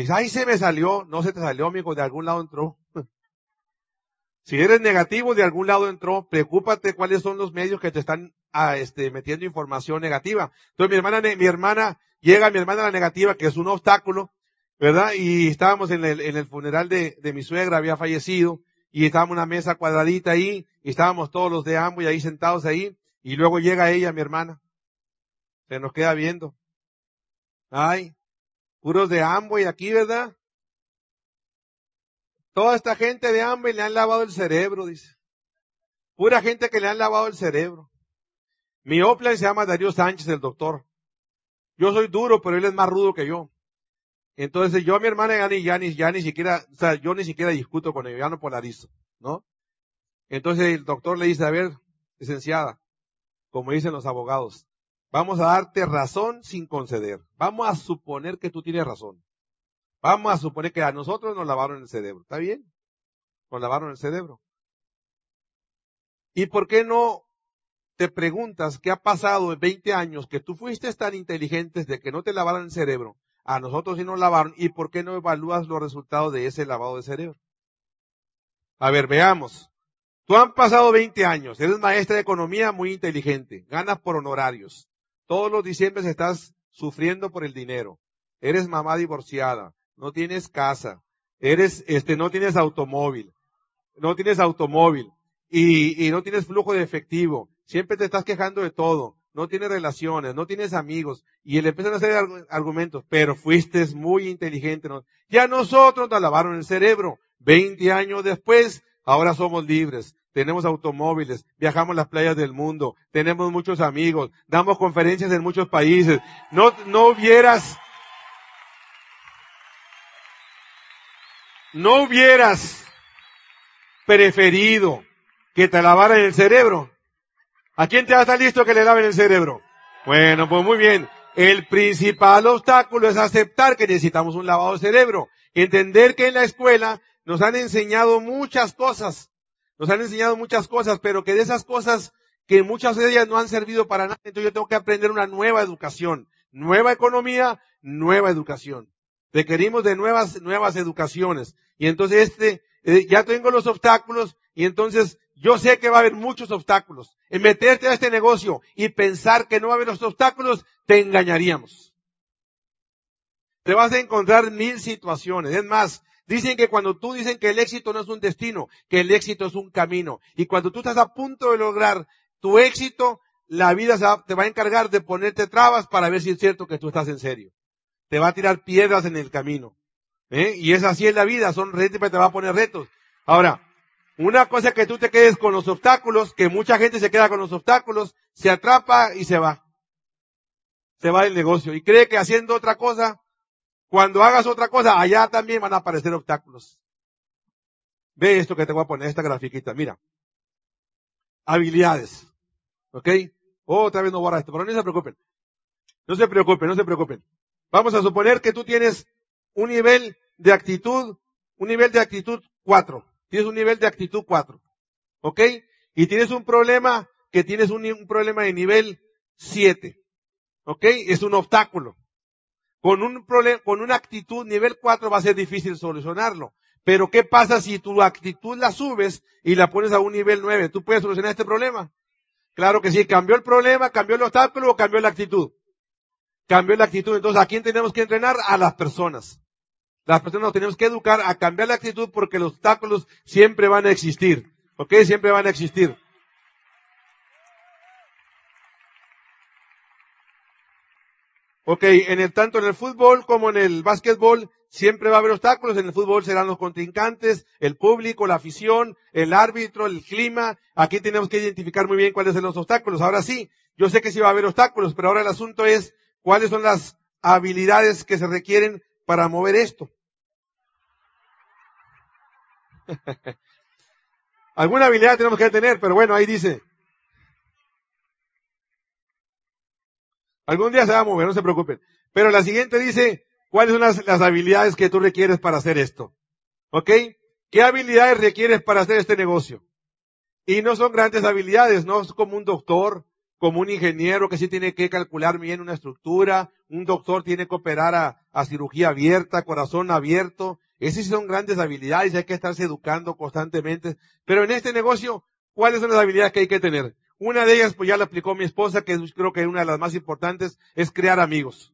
dice, ahí se me salió, no se te salió, amigo, de algún lado entró. si eres negativo, de algún lado entró, preocúpate cuáles son los medios que te están ah, este, metiendo información negativa. Entonces mi hermana, mi hermana, llega mi hermana la negativa, que es un obstáculo, ¿verdad? Y estábamos en el, funeral de, de mi suegra, había fallecido, y estábamos en una mesa cuadradita ahí, y estábamos todos los de ambos y ahí sentados ahí, y luego llega ella, mi hermana. Se nos queda viendo. Ay, puros de y aquí, ¿verdad? Toda esta gente de hambre le han lavado el cerebro, dice. Pura gente que le han lavado el cerebro. Mi opla se llama Darío Sánchez, el doctor. Yo soy duro, pero él es más rudo que yo. Entonces yo a mi hermana ya yanis ya ni, siquiera, o sea, yo ni siquiera discuto con él, ya no polarizo, ¿no? Entonces el doctor le dice, a ver, licenciada, como dicen los abogados, Vamos a darte razón sin conceder. Vamos a suponer que tú tienes razón. Vamos a suponer que a nosotros nos lavaron el cerebro. ¿Está bien? Nos lavaron el cerebro. ¿Y por qué no te preguntas qué ha pasado en 20 años que tú fuiste tan inteligente de que no te lavaron el cerebro? A nosotros sí nos lavaron. ¿Y por qué no evalúas los resultados de ese lavado de cerebro? A ver, veamos. Tú han pasado 20 años, eres maestra de economía muy inteligente, ganas por honorarios. Todos los diciembre estás sufriendo por el dinero. Eres mamá divorciada, no tienes casa, eres, este, no tienes automóvil, no tienes automóvil y, y no tienes flujo de efectivo. Siempre te estás quejando de todo, no tienes relaciones, no tienes amigos y le empiezan a hacer argumentos, pero fuiste muy inteligente. Ya nosotros te lavaron el cerebro. Veinte años después, ahora somos libres tenemos automóviles, viajamos las playas del mundo, tenemos muchos amigos, damos conferencias en muchos países. No, no hubieras, no hubieras preferido que te lavaran el cerebro. ¿A quién te va a listo que le laven el cerebro? Bueno, pues muy bien. El principal obstáculo es aceptar que necesitamos un lavado de cerebro. Entender que en la escuela nos han enseñado muchas cosas nos han enseñado muchas cosas, pero que de esas cosas que muchas de ellas no han servido para nada, entonces yo tengo que aprender una nueva educación, nueva economía, nueva educación. Requerimos de nuevas, nuevas educaciones. Y entonces este, eh, ya tengo los obstáculos y entonces yo sé que va a haber muchos obstáculos. En meterte a este negocio y pensar que no va a haber los obstáculos, te engañaríamos. Te vas a encontrar mil situaciones. Es más, Dicen que cuando tú dicen que el éxito no es un destino, que el éxito es un camino. Y cuando tú estás a punto de lograr tu éxito, la vida te va a encargar de ponerte trabas para ver si es cierto que tú estás en serio. Te va a tirar piedras en el camino. ¿eh? Y es así en la vida, son retos, que te va a poner retos. Ahora, una cosa es que tú te quedes con los obstáculos, que mucha gente se queda con los obstáculos, se atrapa y se va. Se va del negocio y cree que haciendo otra cosa cuando hagas otra cosa, allá también van a aparecer obstáculos. Ve esto que te voy a poner, esta grafiquita, mira. Habilidades. ¿Ok? Otra vez no borra esto, pero no se preocupen. No se preocupen, no se preocupen. Vamos a suponer que tú tienes un nivel de actitud, un nivel de actitud 4. Tienes un nivel de actitud 4. ¿Ok? Y tienes un problema que tienes un, problema de nivel 7. ¿Ok? Es un obstáculo con, un problema, con una actitud nivel 4 va a ser difícil solucionarlo. Pero ¿qué pasa si tu actitud la subes y la pones a un nivel 9? ¿Tú puedes solucionar este problema? Claro que sí, cambió el problema, cambió el obstáculo o cambió la actitud. Cambió la actitud. Entonces, ¿a quién tenemos que entrenar? A las personas. Las personas nos tenemos que educar a cambiar la actitud porque los obstáculos siempre van a existir. ¿Ok? Siempre van a existir. Ok, en el tanto en el fútbol como en el básquetbol siempre va a haber obstáculos. En el fútbol serán los contrincantes, el público, la afición, el árbitro, el clima. Aquí tenemos que identificar muy bien cuáles son los obstáculos. Ahora sí, yo sé que sí va a haber obstáculos, pero ahora el asunto es cuáles son las habilidades que se requieren para mover esto. Alguna habilidad tenemos que tener, pero bueno, ahí dice, Algún día se va a mover, no se preocupen. Pero la siguiente dice, ¿cuáles son las, habilidades que tú requieres para hacer esto? ¿Ok? ¿Qué habilidades requieres para hacer este negocio? Y no son grandes habilidades, no es como un doctor, como un ingeniero que sí tiene que calcular bien una estructura, un doctor tiene que operar a, a cirugía abierta, corazón abierto. Esas son grandes habilidades, hay que estarse educando constantemente. Pero en este negocio, ¿cuáles son las habilidades que hay que tener? Una de ellas, pues ya la aplicó mi esposa, que creo que es una de las más importantes, es crear amigos,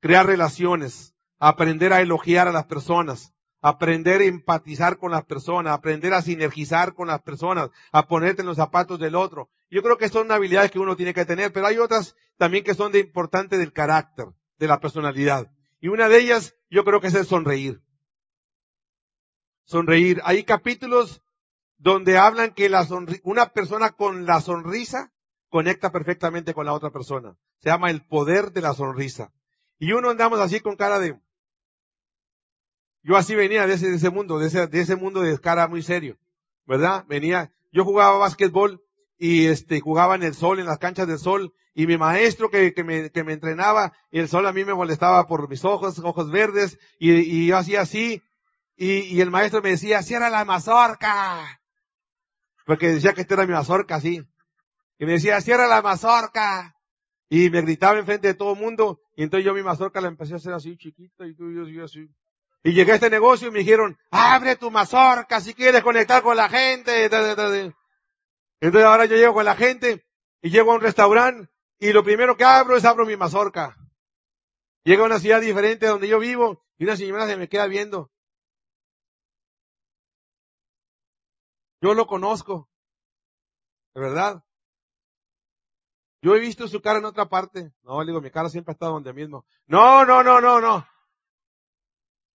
crear relaciones, aprender a elogiar a las personas, aprender a empatizar con las personas, aprender a sinergizar con las personas, a ponerte en los zapatos del otro. Yo creo que son habilidades que uno tiene que tener, pero hay otras también que son de importante del carácter, de la personalidad. Y una de ellas, yo creo que es el sonreír. Sonreír. Hay capítulos donde hablan que la una persona con la sonrisa conecta perfectamente con la otra persona. Se llama el poder de la sonrisa. Y uno andamos así con cara de... Yo así venía de ese, ese mundo, de ese, mundo de cara muy serio, ¿verdad? Venía, yo jugaba basquetbol y este, jugaba en el sol, en las canchas del sol, y mi maestro que, me, entrenaba, y el sol a mí me molestaba por mis ojos, ojos verdes, y, yo hacía así, y, y el maestro me decía, cierra la mazorca, porque decía que esta era mi mazorca, sí. Y me decía, cierra la mazorca. Y me gritaba enfrente de todo el mundo. Y entonces yo mi mazorca la empecé a hacer así, chiquita, y yo, así. Y llegué a este negocio y me dijeron, abre tu mazorca si quieres conectar con la gente. Entonces ahora yo llego con la gente y llego a un restaurante y lo primero que abro es abro mi mazorca. Llego a una ciudad diferente donde yo vivo y una señora se me queda viendo. Yo lo conozco, de verdad. Yo he visto su cara en otra parte. No, le digo, mi cara siempre ha estado donde mismo. No, no, no, no, no.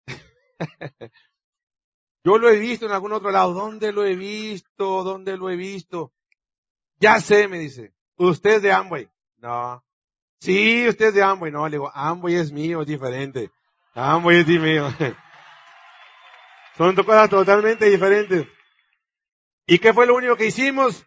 Yo lo he visto en algún otro lado. ¿Dónde lo he visto? ¿Dónde lo he visto? Ya sé, me dice. Usted es de Amway. No. Sí, usted es de Amway. No, le digo, Amway es mío, es diferente. Amway es mío. Son dos cosas totalmente diferentes. ¿Y qué fue lo único que hicimos?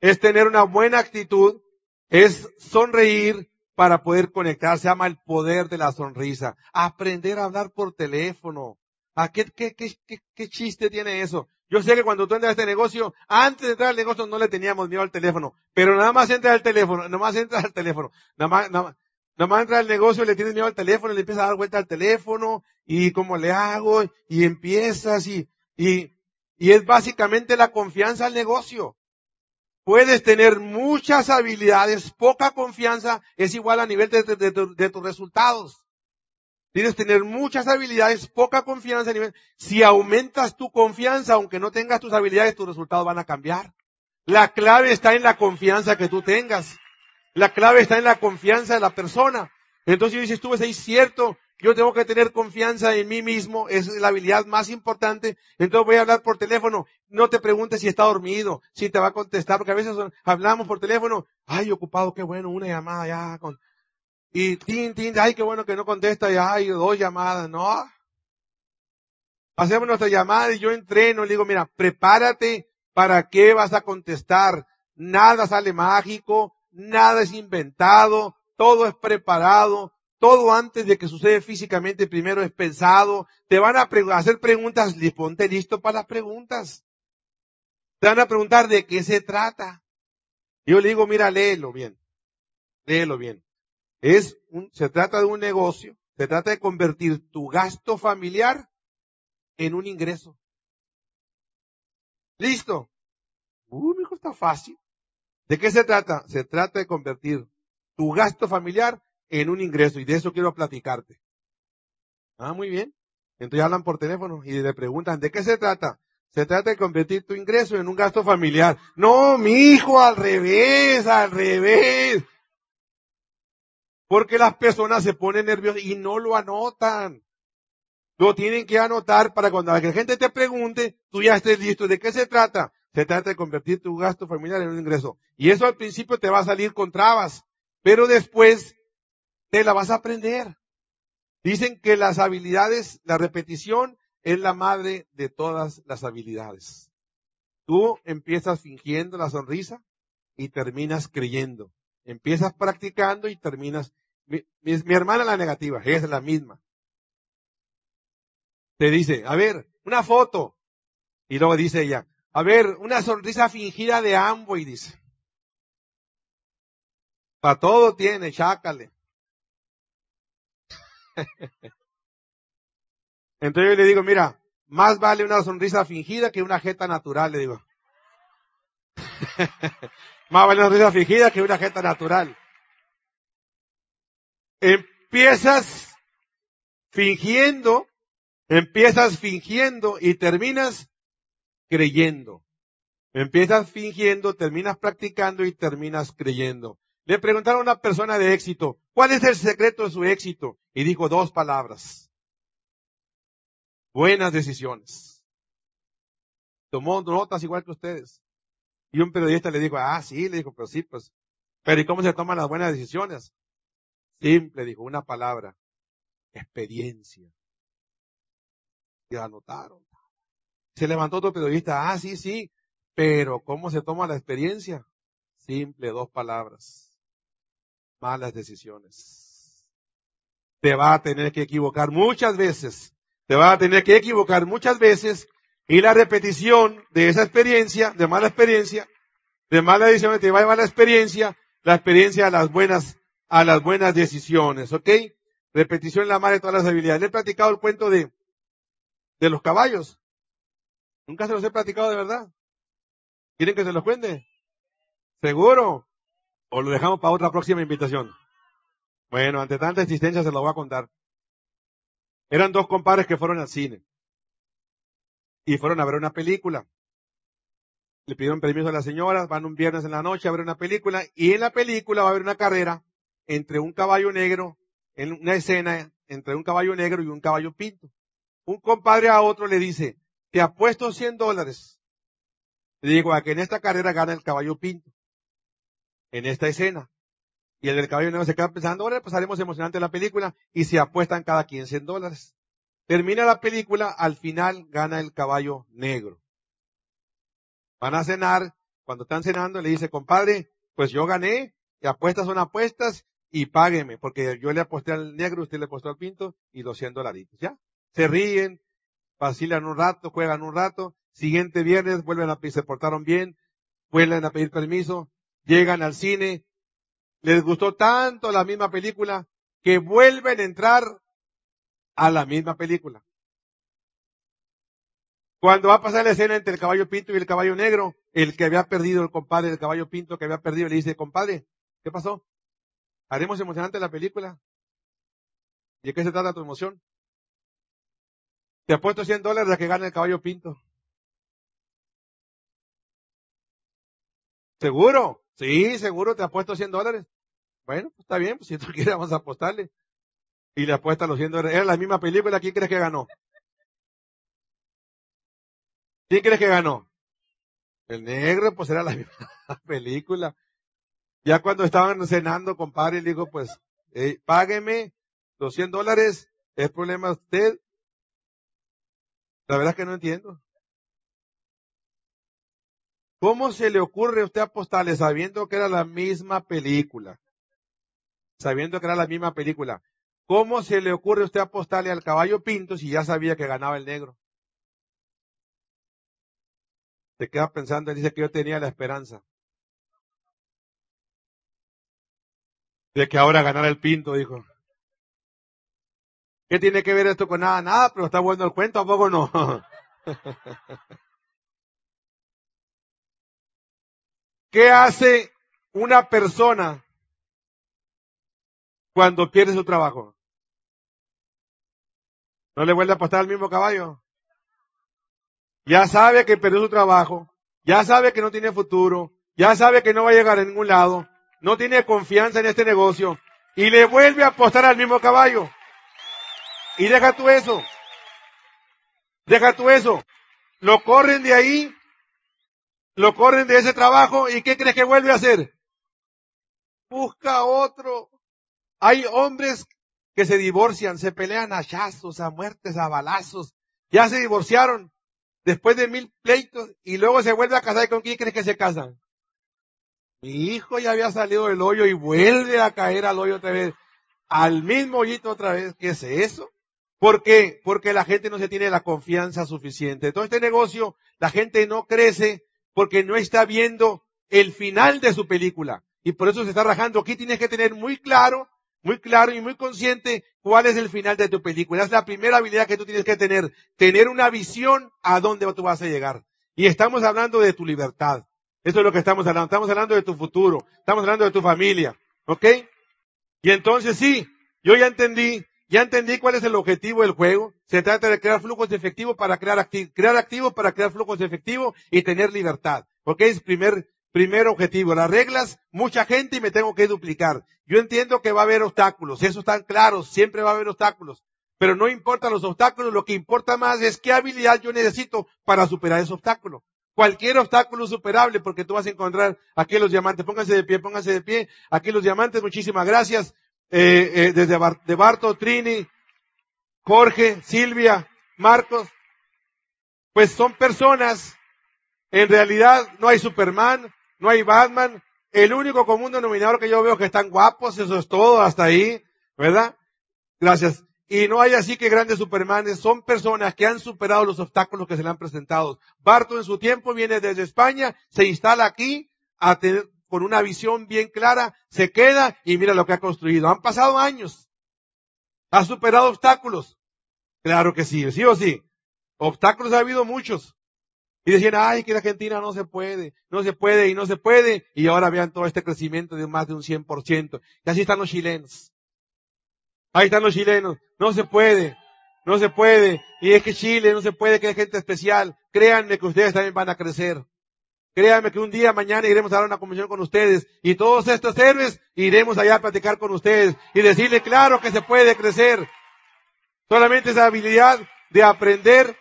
Es tener una buena actitud, es sonreír para poder conectar. Se llama el poder de la sonrisa. Aprender a hablar por teléfono. ¿A ah, qué, qué, qué, chiste tiene eso? Yo sé que cuando tú entras a este negocio, antes de entrar al negocio no le teníamos miedo al teléfono, pero nada más entras al teléfono, nada más entras al teléfono, nada más, nada Nada entra al negocio, le tienes miedo al teléfono, le empiezas a dar vuelta al teléfono, y cómo le hago, y empiezas, y, y, y es básicamente la confianza al negocio. Puedes tener muchas habilidades, poca confianza es igual a nivel de, tus resultados. Tienes tener muchas habilidades, poca confianza. A nivel, si aumentas tu confianza, aunque no tengas tus habilidades, tus resultados van a cambiar. La clave está en la confianza que tú tengas. La clave está en la confianza de la persona. Entonces dices tú, es cierto, yo tengo que tener confianza en mí mismo, es la habilidad más importante. Entonces voy a hablar por teléfono, no te preguntes si está dormido, si te va a contestar, porque a veces hablamos por teléfono, ay, ocupado, qué bueno, una llamada ya. Con... Y tin, tin, ay, qué bueno que no contesta, ya. ay, dos llamadas, ¿no? Hacemos nuestra llamada y yo entreno, le digo, mira, prepárate para qué vas a contestar. Nada sale mágico, nada es inventado, todo es preparado, todo antes de que sucede físicamente primero es pensado. Te van a hacer preguntas, ponte listo para las preguntas. Te van a preguntar de qué se trata. Yo le digo, mira, léelo bien. Léelo bien. Es un, se trata de un negocio. Se trata de convertir tu gasto familiar en un ingreso. Listo. Uh, mi hijo, está fácil. ¿De qué se trata? Se trata de convertir tu gasto familiar en un ingreso y de eso quiero platicarte. Ah, muy bien. Entonces hablan por teléfono y le preguntan, ¿de qué se trata? Se trata de convertir tu ingreso en un gasto familiar. No, mi hijo, al revés, al revés. Porque las personas se ponen nerviosas y no lo anotan. Lo tienen que anotar para cuando la gente te pregunte, tú ya estés listo. ¿De qué se trata? Se trata de convertir tu gasto familiar en un ingreso. Y eso al principio te va a salir con trabas. Pero después te la vas a aprender. Dicen que las habilidades, la repetición es la madre de todas las habilidades. Tú empiezas fingiendo la sonrisa y terminas creyendo. Empiezas practicando y terminas. Mi, hermana la negativa, es la misma. Te dice, a ver, una foto. Y luego dice ella, a ver, una sonrisa fingida de ambos y dice. Para todo tiene, chácale. Entonces yo le digo, mira, más vale una sonrisa fingida que una jeta natural, le digo. más vale una sonrisa fingida que una jeta natural. Empiezas fingiendo, empiezas fingiendo y terminas creyendo. Empiezas fingiendo, terminas practicando y terminas creyendo. Le preguntaron a una persona de éxito, ¿cuál es el secreto de su éxito? y dijo dos palabras. Buenas decisiones. Tomó notas igual que ustedes. Y un periodista le dijo, ah, sí, le dijo, pero sí, pues. Pero ¿y cómo se toman las buenas decisiones? Simple, dijo, una palabra. Experiencia. Y anotaron. Se levantó otro periodista, ah, sí, sí, pero ¿cómo se toma la experiencia? Simple, dos palabras. Malas decisiones te va a tener que equivocar muchas veces. Te va a tener que equivocar muchas veces y la repetición de esa experiencia, de mala experiencia, de mala decisión, te va a llevar la experiencia, la experiencia a las buenas, a las buenas decisiones, ¿ok? Repetición la madre de todas las habilidades. Le he platicado el cuento de, de los caballos. Nunca se los he platicado de verdad. ¿Quieren que se los cuente? Seguro. O lo dejamos para otra próxima invitación. Bueno, ante tanta existencia se lo voy a contar. Eran dos compadres que fueron al cine y fueron a ver una película. Le pidieron permiso a la señora, van un viernes en la noche a ver una película y en la película va a haber una carrera entre un caballo negro, en una escena entre un caballo negro y un caballo pinto. Un compadre a otro le dice, te apuesto 100 dólares. Le digo, a que en esta carrera gana el caballo pinto. En esta escena. Y el del caballo negro se queda pensando, ahora pues haremos emocionante la película y se apuestan cada 15 dólares. Termina la película, al final gana el caballo negro. Van a cenar, cuando están cenando le dice, compadre, pues yo gané, y apuestas son apuestas y págueme, porque yo le aposté al negro, usted le apostó al pinto y 200 dolaritos, ¿ya? Se ríen, vacilan un rato, juegan un rato, siguiente viernes vuelven a, se portaron bien, vuelven a pedir permiso, llegan al cine, les gustó tanto la misma película que vuelven a entrar a la misma película. Cuando va a pasar la escena entre el caballo pinto y el caballo negro, el que había perdido el compadre, el caballo pinto que había perdido, le dice, compadre, ¿qué pasó? ¿Haremos emocionante la película? ¿Y de qué se trata tu emoción? Te apuesto 100 dólares a que gane el caballo pinto. ¿Seguro? Sí, seguro, te apuesto 100 dólares. Bueno, pues está bien, pues si tú quieres vamos a apostarle. Y le apuesta a los 100 dólares. Era la misma película, ¿quién crees que ganó? ¿Quién crees que ganó? El negro, pues era la misma película. Ya cuando estaban cenando, compadre, le digo, pues, hey, págueme los 100 dólares, es problema usted. La verdad es que no entiendo. ¿Cómo se le ocurre a usted apostarle sabiendo que era la misma película? sabiendo que era la misma película. ¿Cómo se le ocurre a usted apostarle al caballo pinto si ya sabía que ganaba el negro? se queda pensando, dice que yo tenía la esperanza de que ahora ganara el pinto, dijo. ¿Qué tiene que ver esto con nada? Nada, pero está bueno el cuento, ¿a poco no? ¿Qué hace una persona cuando pierde su trabajo? ¿No le vuelve a apostar al mismo caballo? Ya sabe que perdió su trabajo, ya sabe que no tiene futuro, ya sabe que no va a llegar a ningún lado, no tiene confianza en este negocio y le vuelve a apostar al mismo caballo. Y deja tú eso. Deja tú eso. Lo corren de ahí, lo corren de ese trabajo y ¿qué crees que vuelve a hacer? Busca otro. Hay hombres que se divorcian, se pelean a chazos, a muertes, a balazos. Ya se divorciaron después de mil pleitos y luego se vuelve a casar. ¿Y con quién crees que se casan? Mi hijo ya había salido del hoyo y vuelve a caer al hoyo otra vez, al mismo hoyito otra vez. ¿Qué es eso? ¿Por qué? Porque la gente no se tiene la confianza suficiente. Todo este negocio, la gente no crece porque no está viendo el final de su película. Y por eso se está rajando. Aquí tienes que tener muy claro muy claro y muy consciente cuál es el final de tu película. Es la primera habilidad que tú tienes que tener, tener una visión a dónde tú vas a llegar. Y estamos hablando de tu libertad. Eso es lo que estamos hablando. Estamos hablando de tu futuro. Estamos hablando de tu familia. ¿Ok? Y entonces sí, yo ya entendí, ya entendí cuál es el objetivo del juego. Se trata de crear flujos de efectivo para crear activos, crear activos para crear flujos de efectivo y tener libertad. ¿Ok? Es primer, primer objetivo. Las reglas, mucha gente y me tengo que duplicar. Yo entiendo que va a haber obstáculos, eso está claro, siempre va a haber obstáculos. Pero no importan los obstáculos, lo que importa más es qué habilidad yo necesito para superar ese obstáculo. Cualquier obstáculo superable, porque tú vas a encontrar aquí los diamantes. Pónganse de pie, pónganse de pie. Aquí los diamantes, muchísimas gracias. Eh, eh desde de Barto, Trini, Jorge, Silvia, Marcos. Pues son personas, en realidad no hay Superman, no hay Batman. El único común denominador que yo veo que están guapos, eso es todo, hasta ahí, ¿verdad? Gracias. Y no hay así que grandes supermanes, son personas que han superado los obstáculos que se le han presentado. Barto en su tiempo viene desde España, se instala aquí a tener, con una visión bien clara, se queda y mira lo que ha construido. Han pasado años. Ha superado obstáculos. Claro que sí, sí o sí. Obstáculos ha habido muchos. Y decían, ay, que en Argentina no se puede, no se puede y no se puede. Y ahora vean todo este crecimiento de más de un 100%. Y así están los chilenos. Ahí están los chilenos. No se puede, no se puede. Y es que Chile no se puede, que es gente especial. Créanme que ustedes también van a crecer. Créanme que un día, mañana, iremos a dar una comisión con ustedes. Y todos estos héroes iremos allá a platicar con ustedes. Y decirle, claro que se puede crecer. Solamente esa habilidad de aprender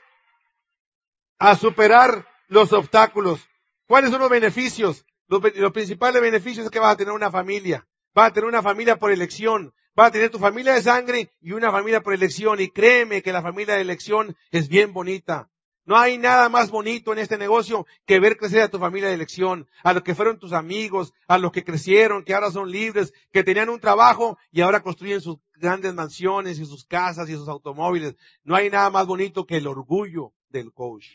a superar los obstáculos. ¿Cuáles son los beneficios? Los, principales beneficios es que vas a tener una familia. Vas a tener una familia por elección. Vas a tener tu familia de sangre y una familia por elección. Y créeme que la familia de elección es bien bonita. No hay nada más bonito en este negocio que ver crecer a tu familia de elección, a los que fueron tus amigos, a los que crecieron, que ahora son libres, que tenían un trabajo y ahora construyen sus grandes mansiones y sus casas y sus automóviles. No hay nada más bonito que el orgullo del coach.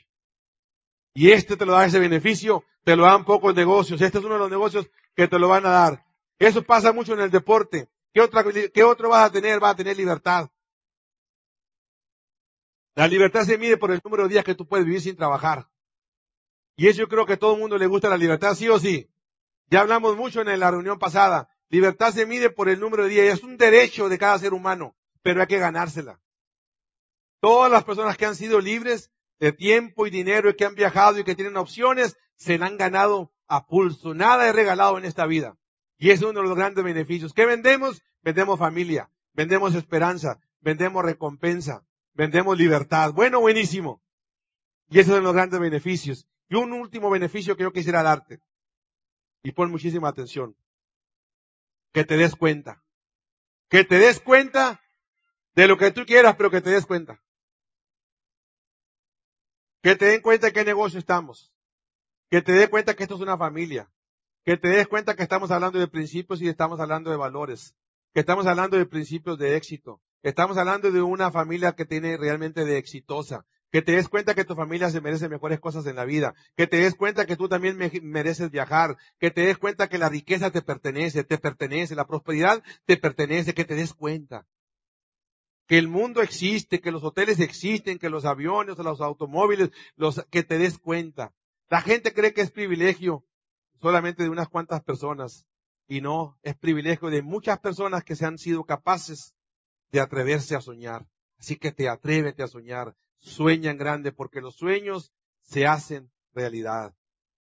Y este te lo da ese beneficio, te lo dan pocos negocios. Este es uno de los negocios que te lo van a dar. Eso pasa mucho en el deporte. ¿Qué, otro vas a tener? Vas a tener libertad. La libertad se mide por el número de días que tú puedes vivir sin trabajar. Y eso yo creo que todo el mundo le gusta la libertad, sí o sí. Ya hablamos mucho en la reunión pasada. Libertad se mide por el número de días. Es un derecho de cada ser humano, pero hay que ganársela. Todas las personas que han sido libres de tiempo y dinero y que han viajado y que tienen opciones, se la han ganado a pulso. Nada he regalado en esta vida. Y es uno de los grandes beneficios. ¿Qué vendemos? Vendemos familia, vendemos esperanza, vendemos recompensa, vendemos libertad. Bueno, buenísimo. Y es uno de los grandes beneficios. Y un último beneficio que yo quisiera darte. Y pon muchísima atención. Que te des cuenta. Que te des cuenta de lo que tú quieras, pero que te des cuenta. Que te den cuenta de qué negocio estamos. Que te des cuenta que esto es una familia. Que te des cuenta que estamos hablando de principios y estamos hablando de valores. Que estamos hablando de principios de éxito. Estamos hablando de una familia que tiene realmente de exitosa. Que te des cuenta que tu familia se merece mejores cosas en la vida. Que te des cuenta que tú también mereces viajar. Que te des cuenta que la riqueza te pertenece, te pertenece, la prosperidad te pertenece. Que te des cuenta que el mundo existe, que los hoteles existen, que los aviones, los automóviles, los que te des cuenta. La gente cree que es privilegio solamente de unas cuantas personas y no, es privilegio de muchas personas que se han sido capaces de atreverse a soñar. Así que te atrévete a soñar, sueña grande porque los sueños se hacen realidad.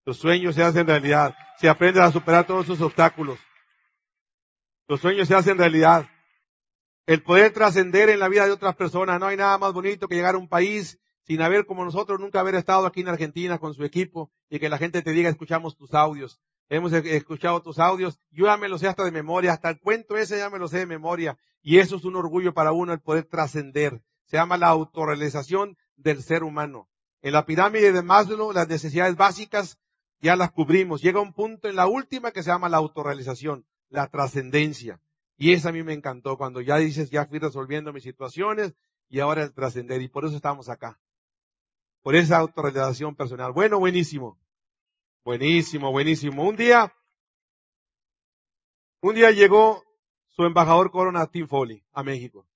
Los sueños se hacen realidad. Si aprendes a superar todos sus obstáculos. Los sueños se hacen realidad. El poder trascender en la vida de otras personas. No hay nada más bonito que llegar a un país sin haber, como nosotros, nunca haber estado aquí en Argentina con su equipo y que la gente te diga, escuchamos tus audios. Hemos e-, escuchado tus audios. Yo ya me lo sé hasta de memoria. Hasta el cuento ese ya me lo sé de memoria. Y eso es un orgullo para uno, el poder trascender. Se llama la autorrealización del ser humano. En la pirámide de Maslow, las necesidades básicas ya las cubrimos. Llega un punto en la última que se llama la autorrealización, la trascendencia. Y eso a mí me encantó cuando ya dices, ya fui resolviendo mis situaciones y ahora el trascender. Y por eso estamos acá. Por esa autorrealización personal. Bueno, buenísimo. Buenísimo, buenísimo. Un día, un día llegó su embajador Corona Tim Foley a México.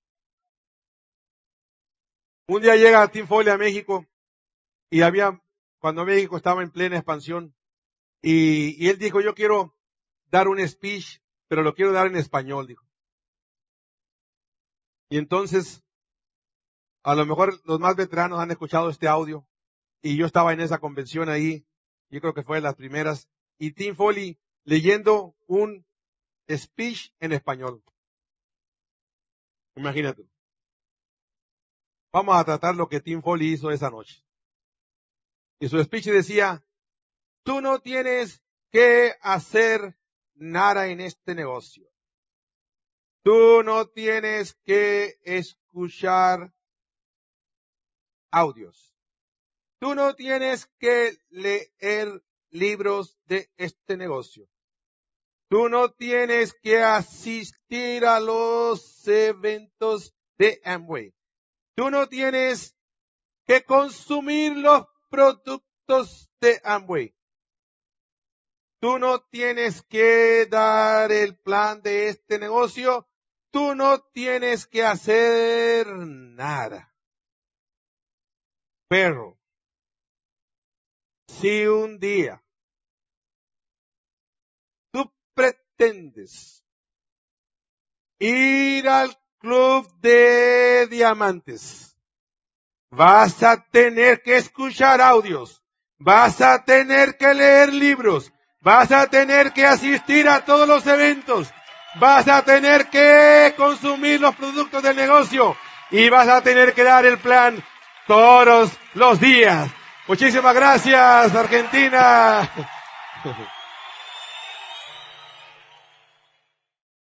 Un día llega Tim Foley a México y había, cuando México estaba en plena expansión, y, y él dijo, yo quiero dar un speech pero lo quiero dar en español, dijo. Y entonces, a lo mejor los más veteranos han escuchado este audio, y yo estaba en esa convención ahí, yo creo que fue de las primeras, y Tim Foley leyendo un speech en español. Imagínate. Vamos a tratar lo que Tim Foley hizo esa noche. Y su speech decía, tú no tienes que hacer nada en este negocio. Tú no tienes que escuchar audios. Tú no tienes que leer libros de este negocio. Tú no tienes que asistir a los eventos de Amway. Tú no tienes que consumir los productos de Amway. Tú no tienes que dar el plan de este negocio. Tú no tienes que hacer nada. Pero, si un día tú pretendes ir al club de diamantes, vas a tener que escuchar audios, vas a tener que leer libros, Vas a tener que asistir a todos los eventos. Vas a tener que consumir los productos del negocio. Y vas a tener que dar el plan todos los días. Muchísimas gracias, Argentina.